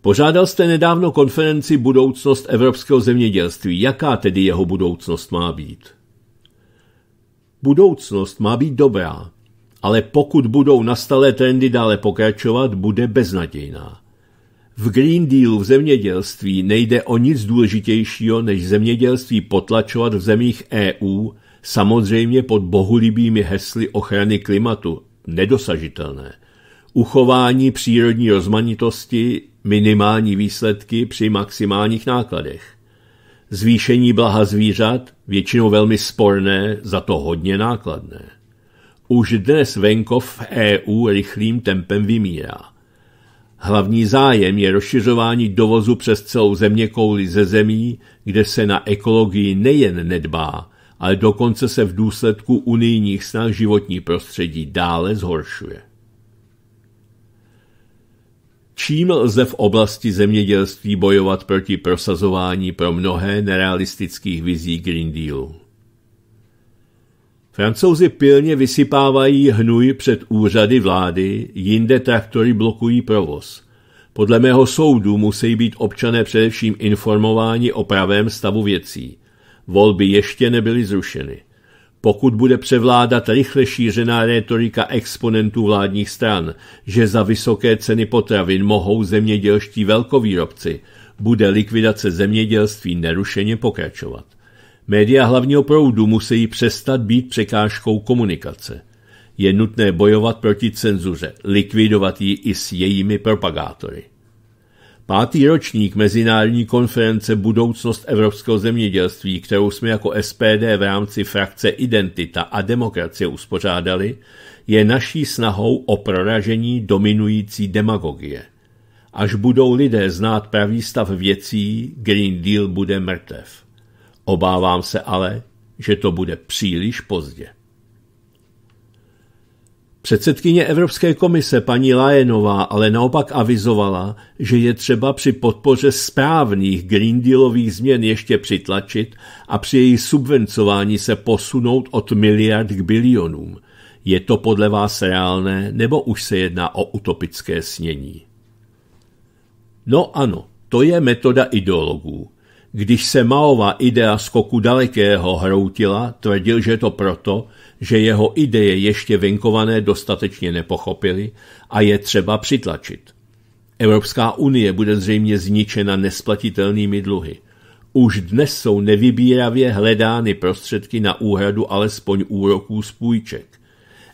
Pořádal jste nedávno konferenci Budoucnost evropského zemědělství. Jaká tedy jeho budoucnost má být? Budoucnost má být dobrá, ale pokud budou nastalé trendy dále pokračovat, bude beznadějná. V Green Dealu v zemědělství nejde o nic důležitějšího, než zemědělství potlačovat v zemích EU, samozřejmě pod bohulibými hesly ochrany klimatu, nedosažitelné. Uchování přírodní rozmanitosti, minimální výsledky při maximálních nákladech. Zvýšení blaha zvířat, většinou velmi sporné, za to hodně nákladné. Už dnes venkov v EU rychlým tempem vymírá. Hlavní zájem je rozšiřování dovozu přes celou země kouli ze zemí, kde se na ekologii nejen nedbá, ale dokonce se v důsledku unijních snah životní prostředí dále zhoršuje. Čím lze v oblasti zemědělství bojovat proti prosazování pro mnohé nerealistických vizí Green Dealu? Francouzi pilně vysypávají hnůj před úřady vlády, jinde traktory blokují provoz. Podle mého soudu musí být občané především informováni o pravém stavu věcí. Volby ještě nebyly zrušeny. Pokud bude převládat rychle šířená rétorika exponentů vládních stran, že za vysoké ceny potravin mohou zemědělští velkovýrobci, bude likvidace zemědělství nerušeně pokračovat. Média hlavního proudu musí přestat být překážkou komunikace. Je nutné bojovat proti cenzuře, likvidovat ji i s jejími propagátory. Pátý ročník Mezinárodní konference Budoucnost evropského zemědělství, kterou jsme jako SPD v rámci frakce Identita a demokracie uspořádali, je naší snahou o proražení dominující demagogie. Až budou lidé znát pravý stav věcí, Green Deal bude mrtev. Obávám se ale, že to bude příliš pozdě. Předsedkyně Evropské komise paní Lajenová ale naopak avizovala, že je třeba při podpoře správných Green Dealových změn ještě přitlačit a při její subvencování se posunout od miliard k bilionům. Je to podle vás reálné, nebo už se jedná o utopické snění? No ano, to je metoda ideologů. Když se Maova idea skoku dalekého hroutila, tvrdil, že to proto, že jeho ideje ještě venkované dostatečně nepochopili a je třeba přitlačit. Evropská unie bude zřejmě zničena nesplatitelnými dluhy. Už dnes jsou nevybíravě hledány prostředky na úhradu alespoň úroků z půjček.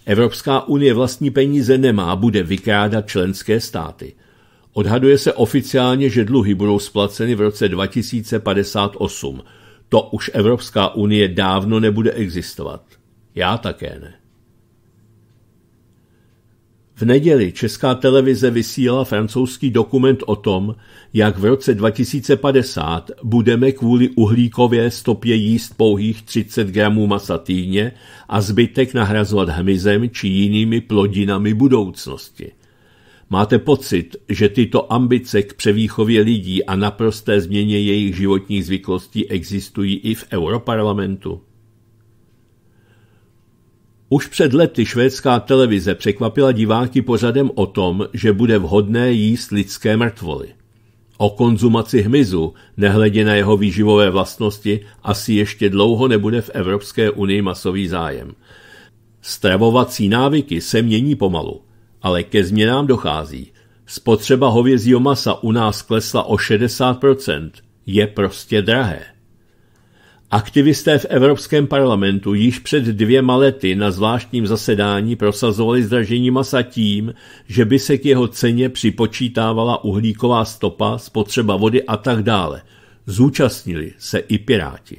Evropská unie vlastní peníze nemá, bude vykrádat členské státy – Odhaduje se oficiálně, že dluhy budou splaceny v roce 2058. To už Evropská unie dávno nebude existovat. Já také ne. V neděli česká televize vysílala francouzský dokument o tom, jak v roce 2050 budeme kvůli uhlíkové stopě jíst pouhých 30 gramů masa týdně a zbytek nahrazovat hmyzem či jinými plodinami budoucnosti. Máte pocit, že tyto ambice k převýchově lidí a naprosté změně jejich životních zvyklostí existují i v Europarlamentu? Už před lety švédská televize překvapila diváky pořadem o tom, že bude vhodné jíst lidské mrtvoly. O konzumaci hmyzu, nehledě na jeho výživové vlastnosti, asi ještě dlouho nebude v Evropské unii masový zájem. Stravovací návyky se mění pomalu ale ke změnám dochází. Spotřeba hovězího masa u nás klesla o 60%. Je prostě drahé. Aktivisté v Evropském parlamentu již před dvěma lety na zvláštním zasedání prosazovali zdražení masa tím, že by se k jeho ceně připočítávala uhlíková stopa, spotřeba vody a tak dále. Zúčastnili se i piráti.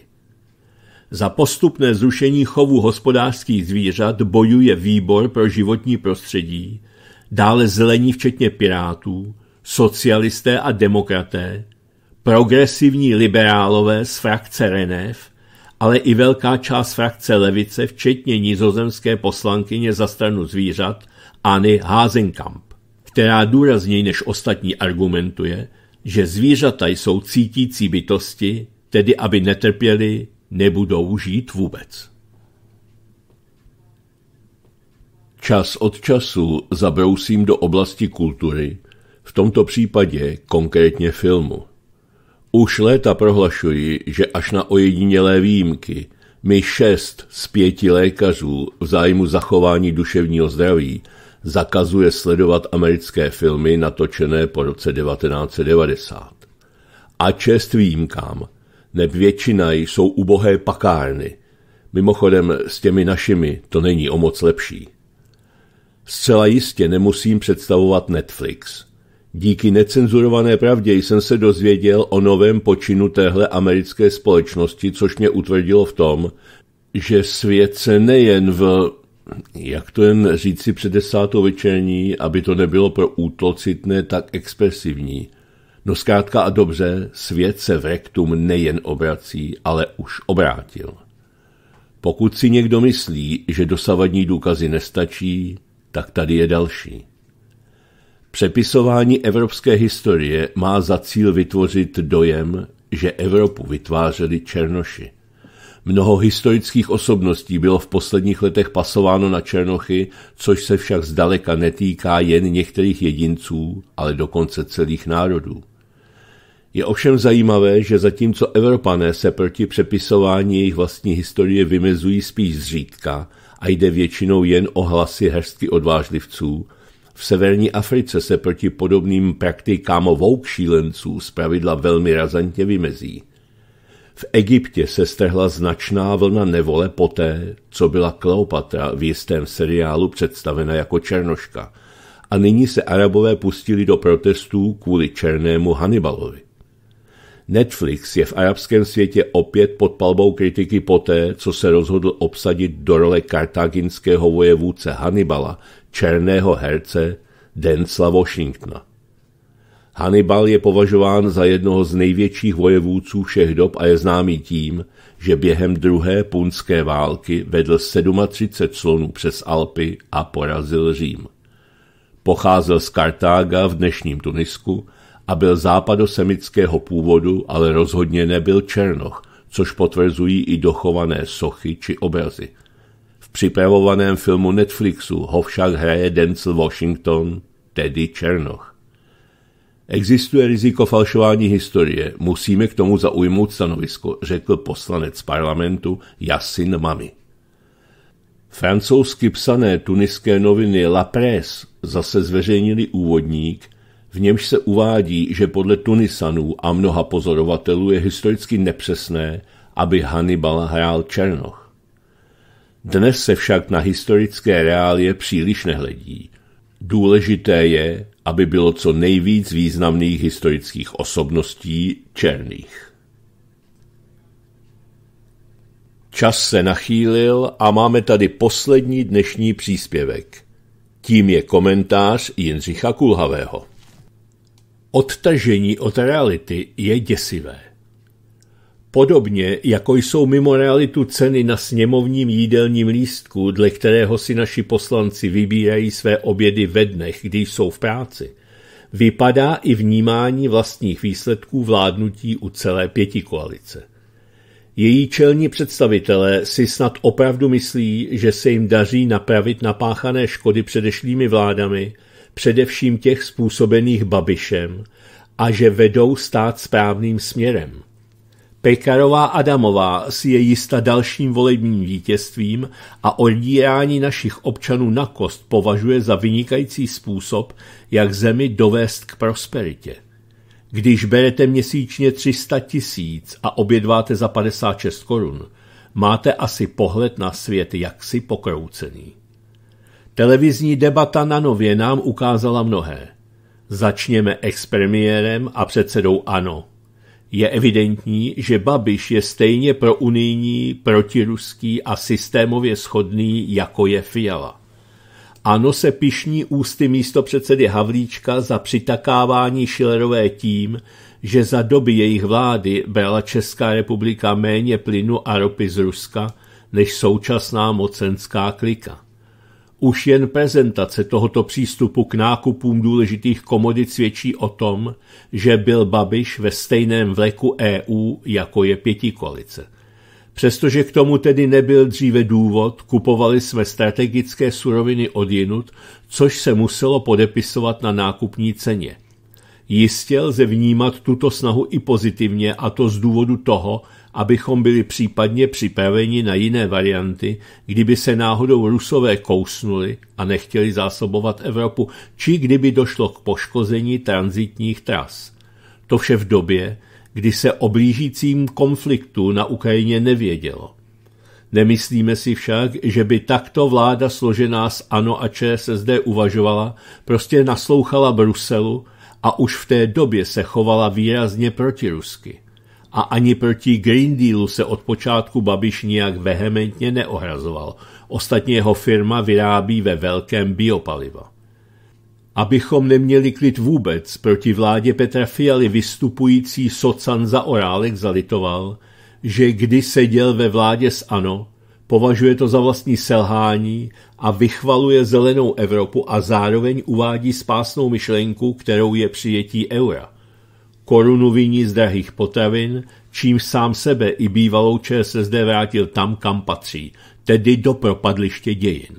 Za postupné zrušení chovu hospodářských zvířat bojuje výbor pro životní prostředí, dále zelení včetně pirátů, socialisté a demokraté, progresivní liberálové z frakce Renév, ale i velká část frakce levice, včetně nizozemské poslankyně za stranu zvířat Anny Hazenkamp, která důrazněji než ostatní argumentuje, že zvířata jsou cítící bytosti, tedy aby netrpěli, nebudou žít vůbec. Čas od času zabrousím do oblasti kultury, v tomto případě konkrétně filmu. Už léta prohlašuji, že až na ojedinělé výjimky my šest z pěti lékařů v zájmu zachování duševního zdraví zakazuje sledovat americké filmy natočené po roce 1990. A čest výjimkám, neb většina jsou ubohé pakárny. Mimochodem, s těmi našimi to není o moc lepší. Zcela jistě nemusím představovat Netflix. Díky necenzurované pravdě jsem se dozvěděl o novém počinu téhle americké společnosti, což mě utvrdilo v tom, že svět se nejen v jak to jen říci před desátou večerní, aby to nebylo pro útlocitné tak expresivní. No zkrátka a dobře, svět se v rektum nejen obrací, ale už obrátil. Pokud si někdo myslí, že dosavadní důkazy nestačí, tak tady je další. Přepisování evropské historie má za cíl vytvořit dojem, že Evropu vytvářeli Černoši. Mnoho historických osobností bylo v posledních letech pasováno na Černochy, což se však zdaleka netýká jen některých jedinců, ale dokonce celých národů. Je ovšem zajímavé, že zatímco Evropané se proti přepisování jejich vlastní historie vymezují spíš zřídka, a jde většinou jen o hlasy hrstky odvážlivců, v severní Africe se proti podobným praktikám vouk šílenců zpravidla velmi razantně vymezí. V Egyptě se strhla značná vlna nevole poté, co byla Kleopatra v jistém seriálu představena jako černoška. A nyní se arabové pustili do protestů kvůli černému Hannibalovi. Netflix je v arabském světě opět pod palbou kritiky poté, co se rozhodl obsadit do role kartáginského vojevůdce Hannibala, černého herce Densla Washingtona. Hannibal je považován za jednoho z největších vojevůdců všech dob a je známý tím, že během druhé punské války vedl 37 slonů přes Alpy a porazil Řím. Pocházel z Kartága v dnešním Tunisku – a byl západosemického původu, ale rozhodně nebyl Černoch, což potvrzují i dochované sochy či obrazy. V připravovaném filmu Netflixu ho však hraje Denzel Washington, tedy Černoch. Existuje riziko falšování historie, musíme k tomu zaujmout stanovisko, řekl poslanec parlamentu Jasin Mami. Francouzsky psané tuniské noviny La Presse zase zveřejnili úvodník, v němž se uvádí, že podle Tunisanů a mnoha pozorovatelů je historicky nepřesné, aby Hannibal hrál Černoch. Dnes se však na historické reálie příliš nehledí. Důležité je, aby bylo co nejvíc významných historických osobností černých. Čas se nachýlil a máme tady poslední dnešní příspěvek. Tím je komentář Jindřicha Kulhavého. Odtažení od reality je děsivé. Podobně jako jsou mimo realitu ceny na sněmovním jídelním lístku, dle kterého si naši poslanci vybírají své obědy ve dnech, kdy jsou v práci, vypadá i vnímání vlastních výsledků vládnutí u celé pěti koalice. Její čelní představitelé si snad opravdu myslí, že se jim daří napravit napáchané škody předešlými vládami – především těch způsobených Babišem, a že vedou stát správným směrem. Pekarová Adamová si je jista dalším volebním vítězstvím a odírání našich občanů na kost považuje za vynikající způsob, jak zemi dovést k prosperitě. Když berete měsíčně 300 tisíc a obědváte za 56 korun, máte asi pohled na svět jaksi pokroucený. Televizní debata na Nově nám ukázala mnohé. Začněme expremiérem a předsedou ANO. Je evidentní, že Babiš je stejně pro unijní, protiruský a systémově schodný, jako je Fiala. Ano se pišní ústy místo předsedy Havlíčka za přitakávání Šilerové tím, že za doby jejich vlády brala Česká republika méně plynu a ropy z Ruska než současná mocenská klika. Už jen prezentace tohoto přístupu k nákupům důležitých komodit svědčí o tom, že byl Babiš ve stejném vleku EU, jako je pětikolice. Přestože k tomu tedy nebyl dříve důvod, kupovali jsme strategické suroviny jinut, což se muselo podepisovat na nákupní ceně. Jistě lze vnímat tuto snahu i pozitivně a to z důvodu toho, abychom byli případně připraveni na jiné varianty, kdyby se náhodou Rusové kousnuli a nechtěli zásobovat Evropu, či kdyby došlo k poškození transitních tras. To vše v době, kdy se o blížícím konfliktu na Ukrajině nevědělo. Nemyslíme si však, že by takto vláda složená z ANO a ČSSD uvažovala, prostě naslouchala Bruselu a už v té době se chovala výrazně protirusky a ani proti Green Dealu se od počátku Babiš nijak vehementně neohrazoval. Ostatně jeho firma vyrábí ve velkém biopaliva. Abychom neměli klid vůbec, proti vládě Petra Fialy vystupující socan za orálek zalitoval, že kdy seděl ve vládě s ANO, považuje to za vlastní selhání a vychvaluje zelenou Evropu a zároveň uvádí spásnou myšlenku, kterou je přijetí eura korunu viní z drahých potravin, čímž sám sebe i bývalou ČSSD vrátil tam, kam patří, tedy do propadliště dějin.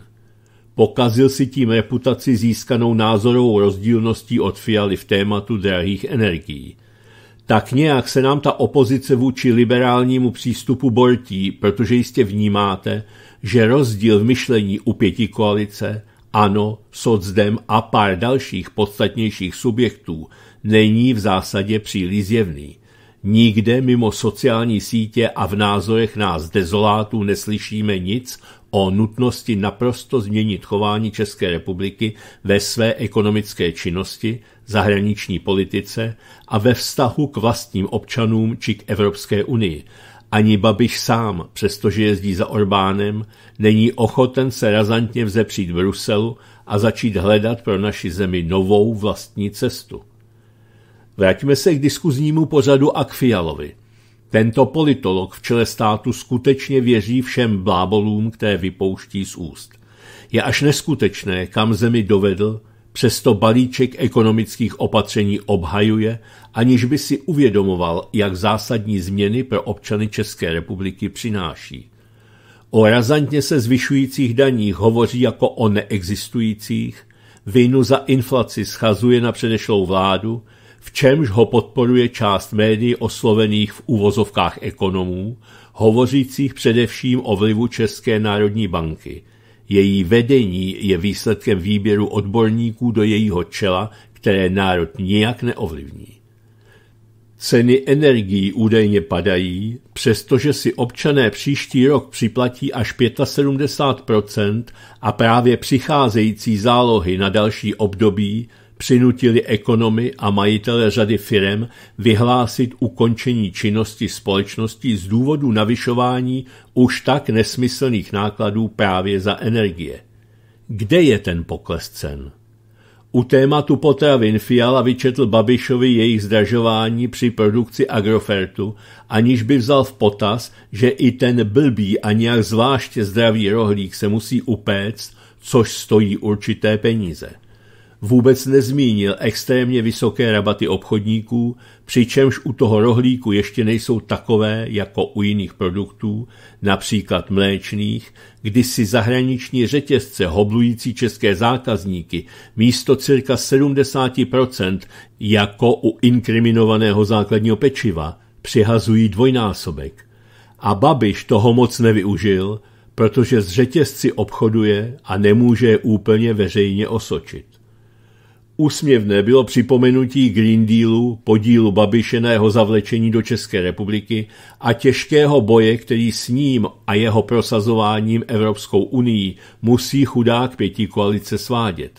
Pokazil si tím reputaci získanou názorovou rozdílností od Fialy v tématu drahých energií. Tak nějak se nám ta opozice vůči liberálnímu přístupu bortí, protože jistě vnímáte, že rozdíl v myšlení u pěti koalice, ANO, SOCDEM a pár dalších podstatnějších subjektů není v zásadě příliš zjevný. Nikde mimo sociální sítě a v názorech nás dezolátů neslyšíme nic o nutnosti naprosto změnit chování České republiky ve své ekonomické činnosti, zahraniční politice a ve vztahu k vlastním občanům či k Evropské unii. Ani Babiš sám, přestože jezdí za Orbánem, není ochoten se razantně vzepřít Bruselu a začít hledat pro naši zemi novou vlastní cestu. Vraťme se k diskuznímu pořadu a k Fialovi. Tento politolog v čele státu skutečně věří všem blábolům, které vypouští z úst. Je až neskutečné, kam zemi dovedl, přesto balíček ekonomických opatření obhajuje, aniž by si uvědomoval, jak zásadní změny pro občany České republiky přináší. O razantně se zvyšujících daních hovoří jako o neexistujících, vinu za inflaci schazuje na předešlou vládu, v čemž ho podporuje část médií oslovených v uvozovkách ekonomů, hovořících především o vlivu České národní banky. Její vedení je výsledkem výběru odborníků do jejího čela, které národ nijak neovlivní. Ceny energií údajně padají, přestože si občané příští rok připlatí až 75 a právě přicházející zálohy na další období přinutili ekonomy a majitele řady firem vyhlásit ukončení činnosti společnosti z důvodu navyšování už tak nesmyslných nákladů právě za energie. Kde je ten pokles cen? U tématu potravin Fiala vyčetl Babišovi jejich zdražování při produkci Agrofertu, aniž by vzal v potaz, že i ten blbý a nějak zvláště zdravý rohlík se musí upéct, což stojí určité peníze. Vůbec nezmínil extrémně vysoké rabaty obchodníků, přičemž u toho rohlíku ještě nejsou takové jako u jiných produktů, například mléčných, kdy si zahraniční řetězce hoblující české zákazníky místo cirka 70% jako u inkriminovaného základního pečiva přihazují dvojnásobek. A Babiš toho moc nevyužil, protože z řetězci obchoduje a nemůže je úplně veřejně osočit. Úsměvné bylo připomenutí Green Dealu, podílu Babišeného zavlečení do České republiky a těžkého boje, který s ním a jeho prosazováním Evropskou unii musí chudák pěti koalice svádět.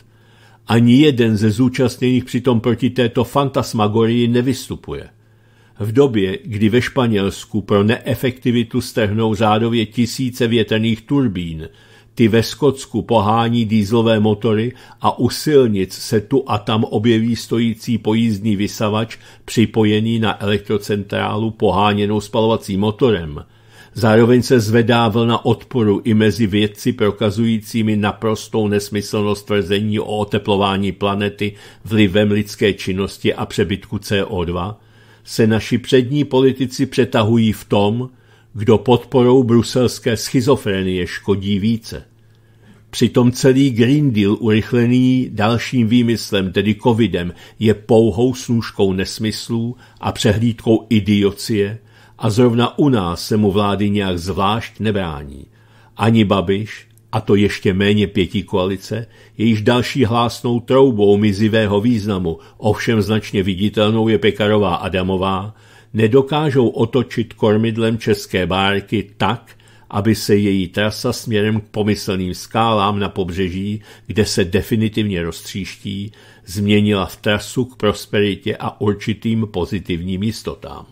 Ani jeden ze zúčastněných přitom proti této fantasmagorii nevystupuje. V době, kdy ve Španělsku pro neefektivitu strhnou řádově tisíce větrných turbín – ty ve Skotsku pohání dýzlové motory a u silnic se tu a tam objeví stojící pojízdný vysavač připojený na elektrocentrálu poháněnou spalovacím motorem. Zároveň se zvedá vlna odporu i mezi vědci prokazujícími naprostou nesmyslnost tvrzení o oteplování planety vlivem lidské činnosti a přebytku CO2, se naši přední politici přetahují v tom, kdo podporou bruselské schizofrenie škodí více. Přitom celý Green Deal urychlený dalším výmyslem, tedy covidem, je pouhou snůžkou nesmyslů a přehlídkou idiocie a zrovna u nás se mu vlády nějak zvlášť nebrání. Ani Babiš, a to ještě méně pětí koalice, jejíž další hlásnou troubou mizivého významu, ovšem značně viditelnou je Pekarová Adamová, nedokážou otočit kormidlem české bárky tak, aby se její trasa směrem k pomyslným skálám na pobřeží, kde se definitivně roztříští, změnila v trasu k prosperitě a určitým pozitivním jistotám.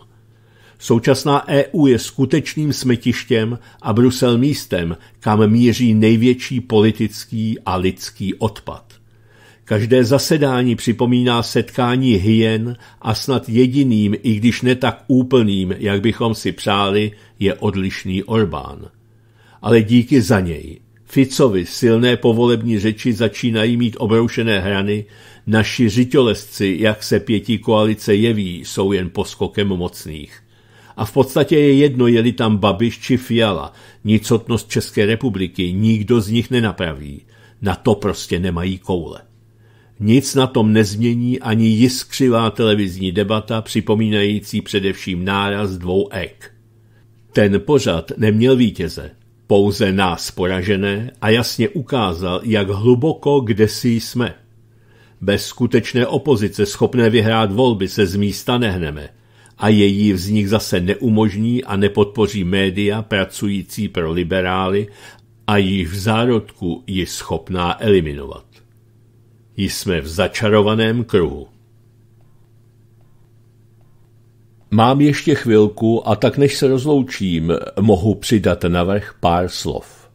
Současná EU je skutečným smetištěm a Brusel místem, kam míří největší politický a lidský odpad. Každé zasedání připomíná setkání hyen a snad jediným, i když ne tak úplným, jak bychom si přáli, je odlišný Orbán. Ale díky za něj. Ficovi silné povolební řeči začínají mít obroušené hrany, naši řitolesci, jak se pěti koalice jeví, jsou jen poskokem mocných. A v podstatě je jedno, jeli tam Babiš či Fiala, nicotnost České republiky nikdo z nich nenapraví. Na to prostě nemají koule. Nic na tom nezmění ani jiskřivá televizní debata, připomínající především náraz dvou ek. Ten pořad neměl vítěze, pouze nás poražené a jasně ukázal, jak hluboko kde si jsme. Bez skutečné opozice schopné vyhrát volby se z místa nehneme a její vznik zase neumožní a nepodpoří média pracující pro liberály a již v zárodku ji schopná eliminovat. Jsme v začarovaném kruhu. Mám ještě chvilku a tak než se rozloučím, mohu přidat navrh pár slov.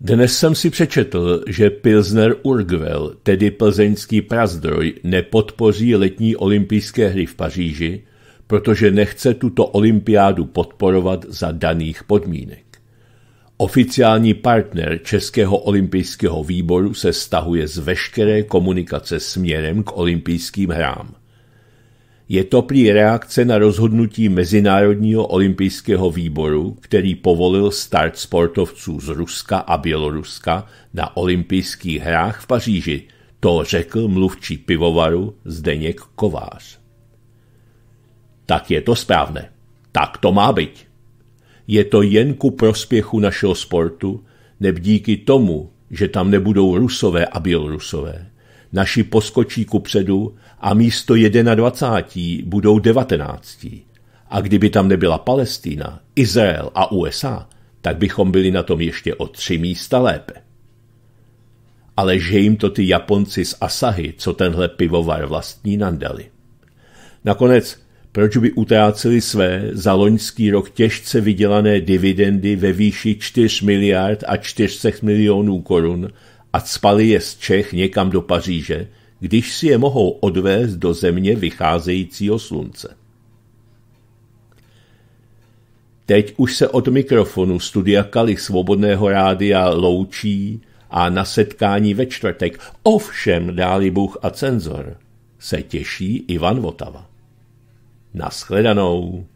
Dnes jsem si přečetl, že Pilsner Urgvel, tedy plzeňský prazdroj, nepodpoří letní olympijské hry v Paříži, protože nechce tuto olympiádu podporovat za daných podmínek. Oficiální partner Českého olympijského výboru se stahuje z veškeré komunikace směrem k olympijským hrám. Je to prý reakce na rozhodnutí Mezinárodního olympijského výboru, který povolil start sportovců z Ruska a Běloruska na olympijských hrách v Paříži. To řekl mluvčí pivovaru Zdeněk Kovář. Tak je to správné. Tak to má být je to jen ku prospěchu našeho sportu, neb díky tomu, že tam nebudou rusové a bělorusové. Naši poskočí ku předu a místo 21 budou 19. A kdyby tam nebyla Palestína, Izrael a USA, tak bychom byli na tom ještě o tři místa lépe. Ale že jim to ty Japonci z Asahy, co tenhle pivovar vlastní, nandali. Nakonec proč by utráceli své za loňský rok těžce vydělané dividendy ve výši 4 miliard a 400 milionů korun a spali je z Čech někam do Paříže, když si je mohou odvést do země vycházejícího slunce? Teď už se od mikrofonu studia Kali Svobodného rádia loučí a na setkání ve čtvrtek, ovšem dáli Bůh a cenzor, se těší Ivan Votava. Naschledanou.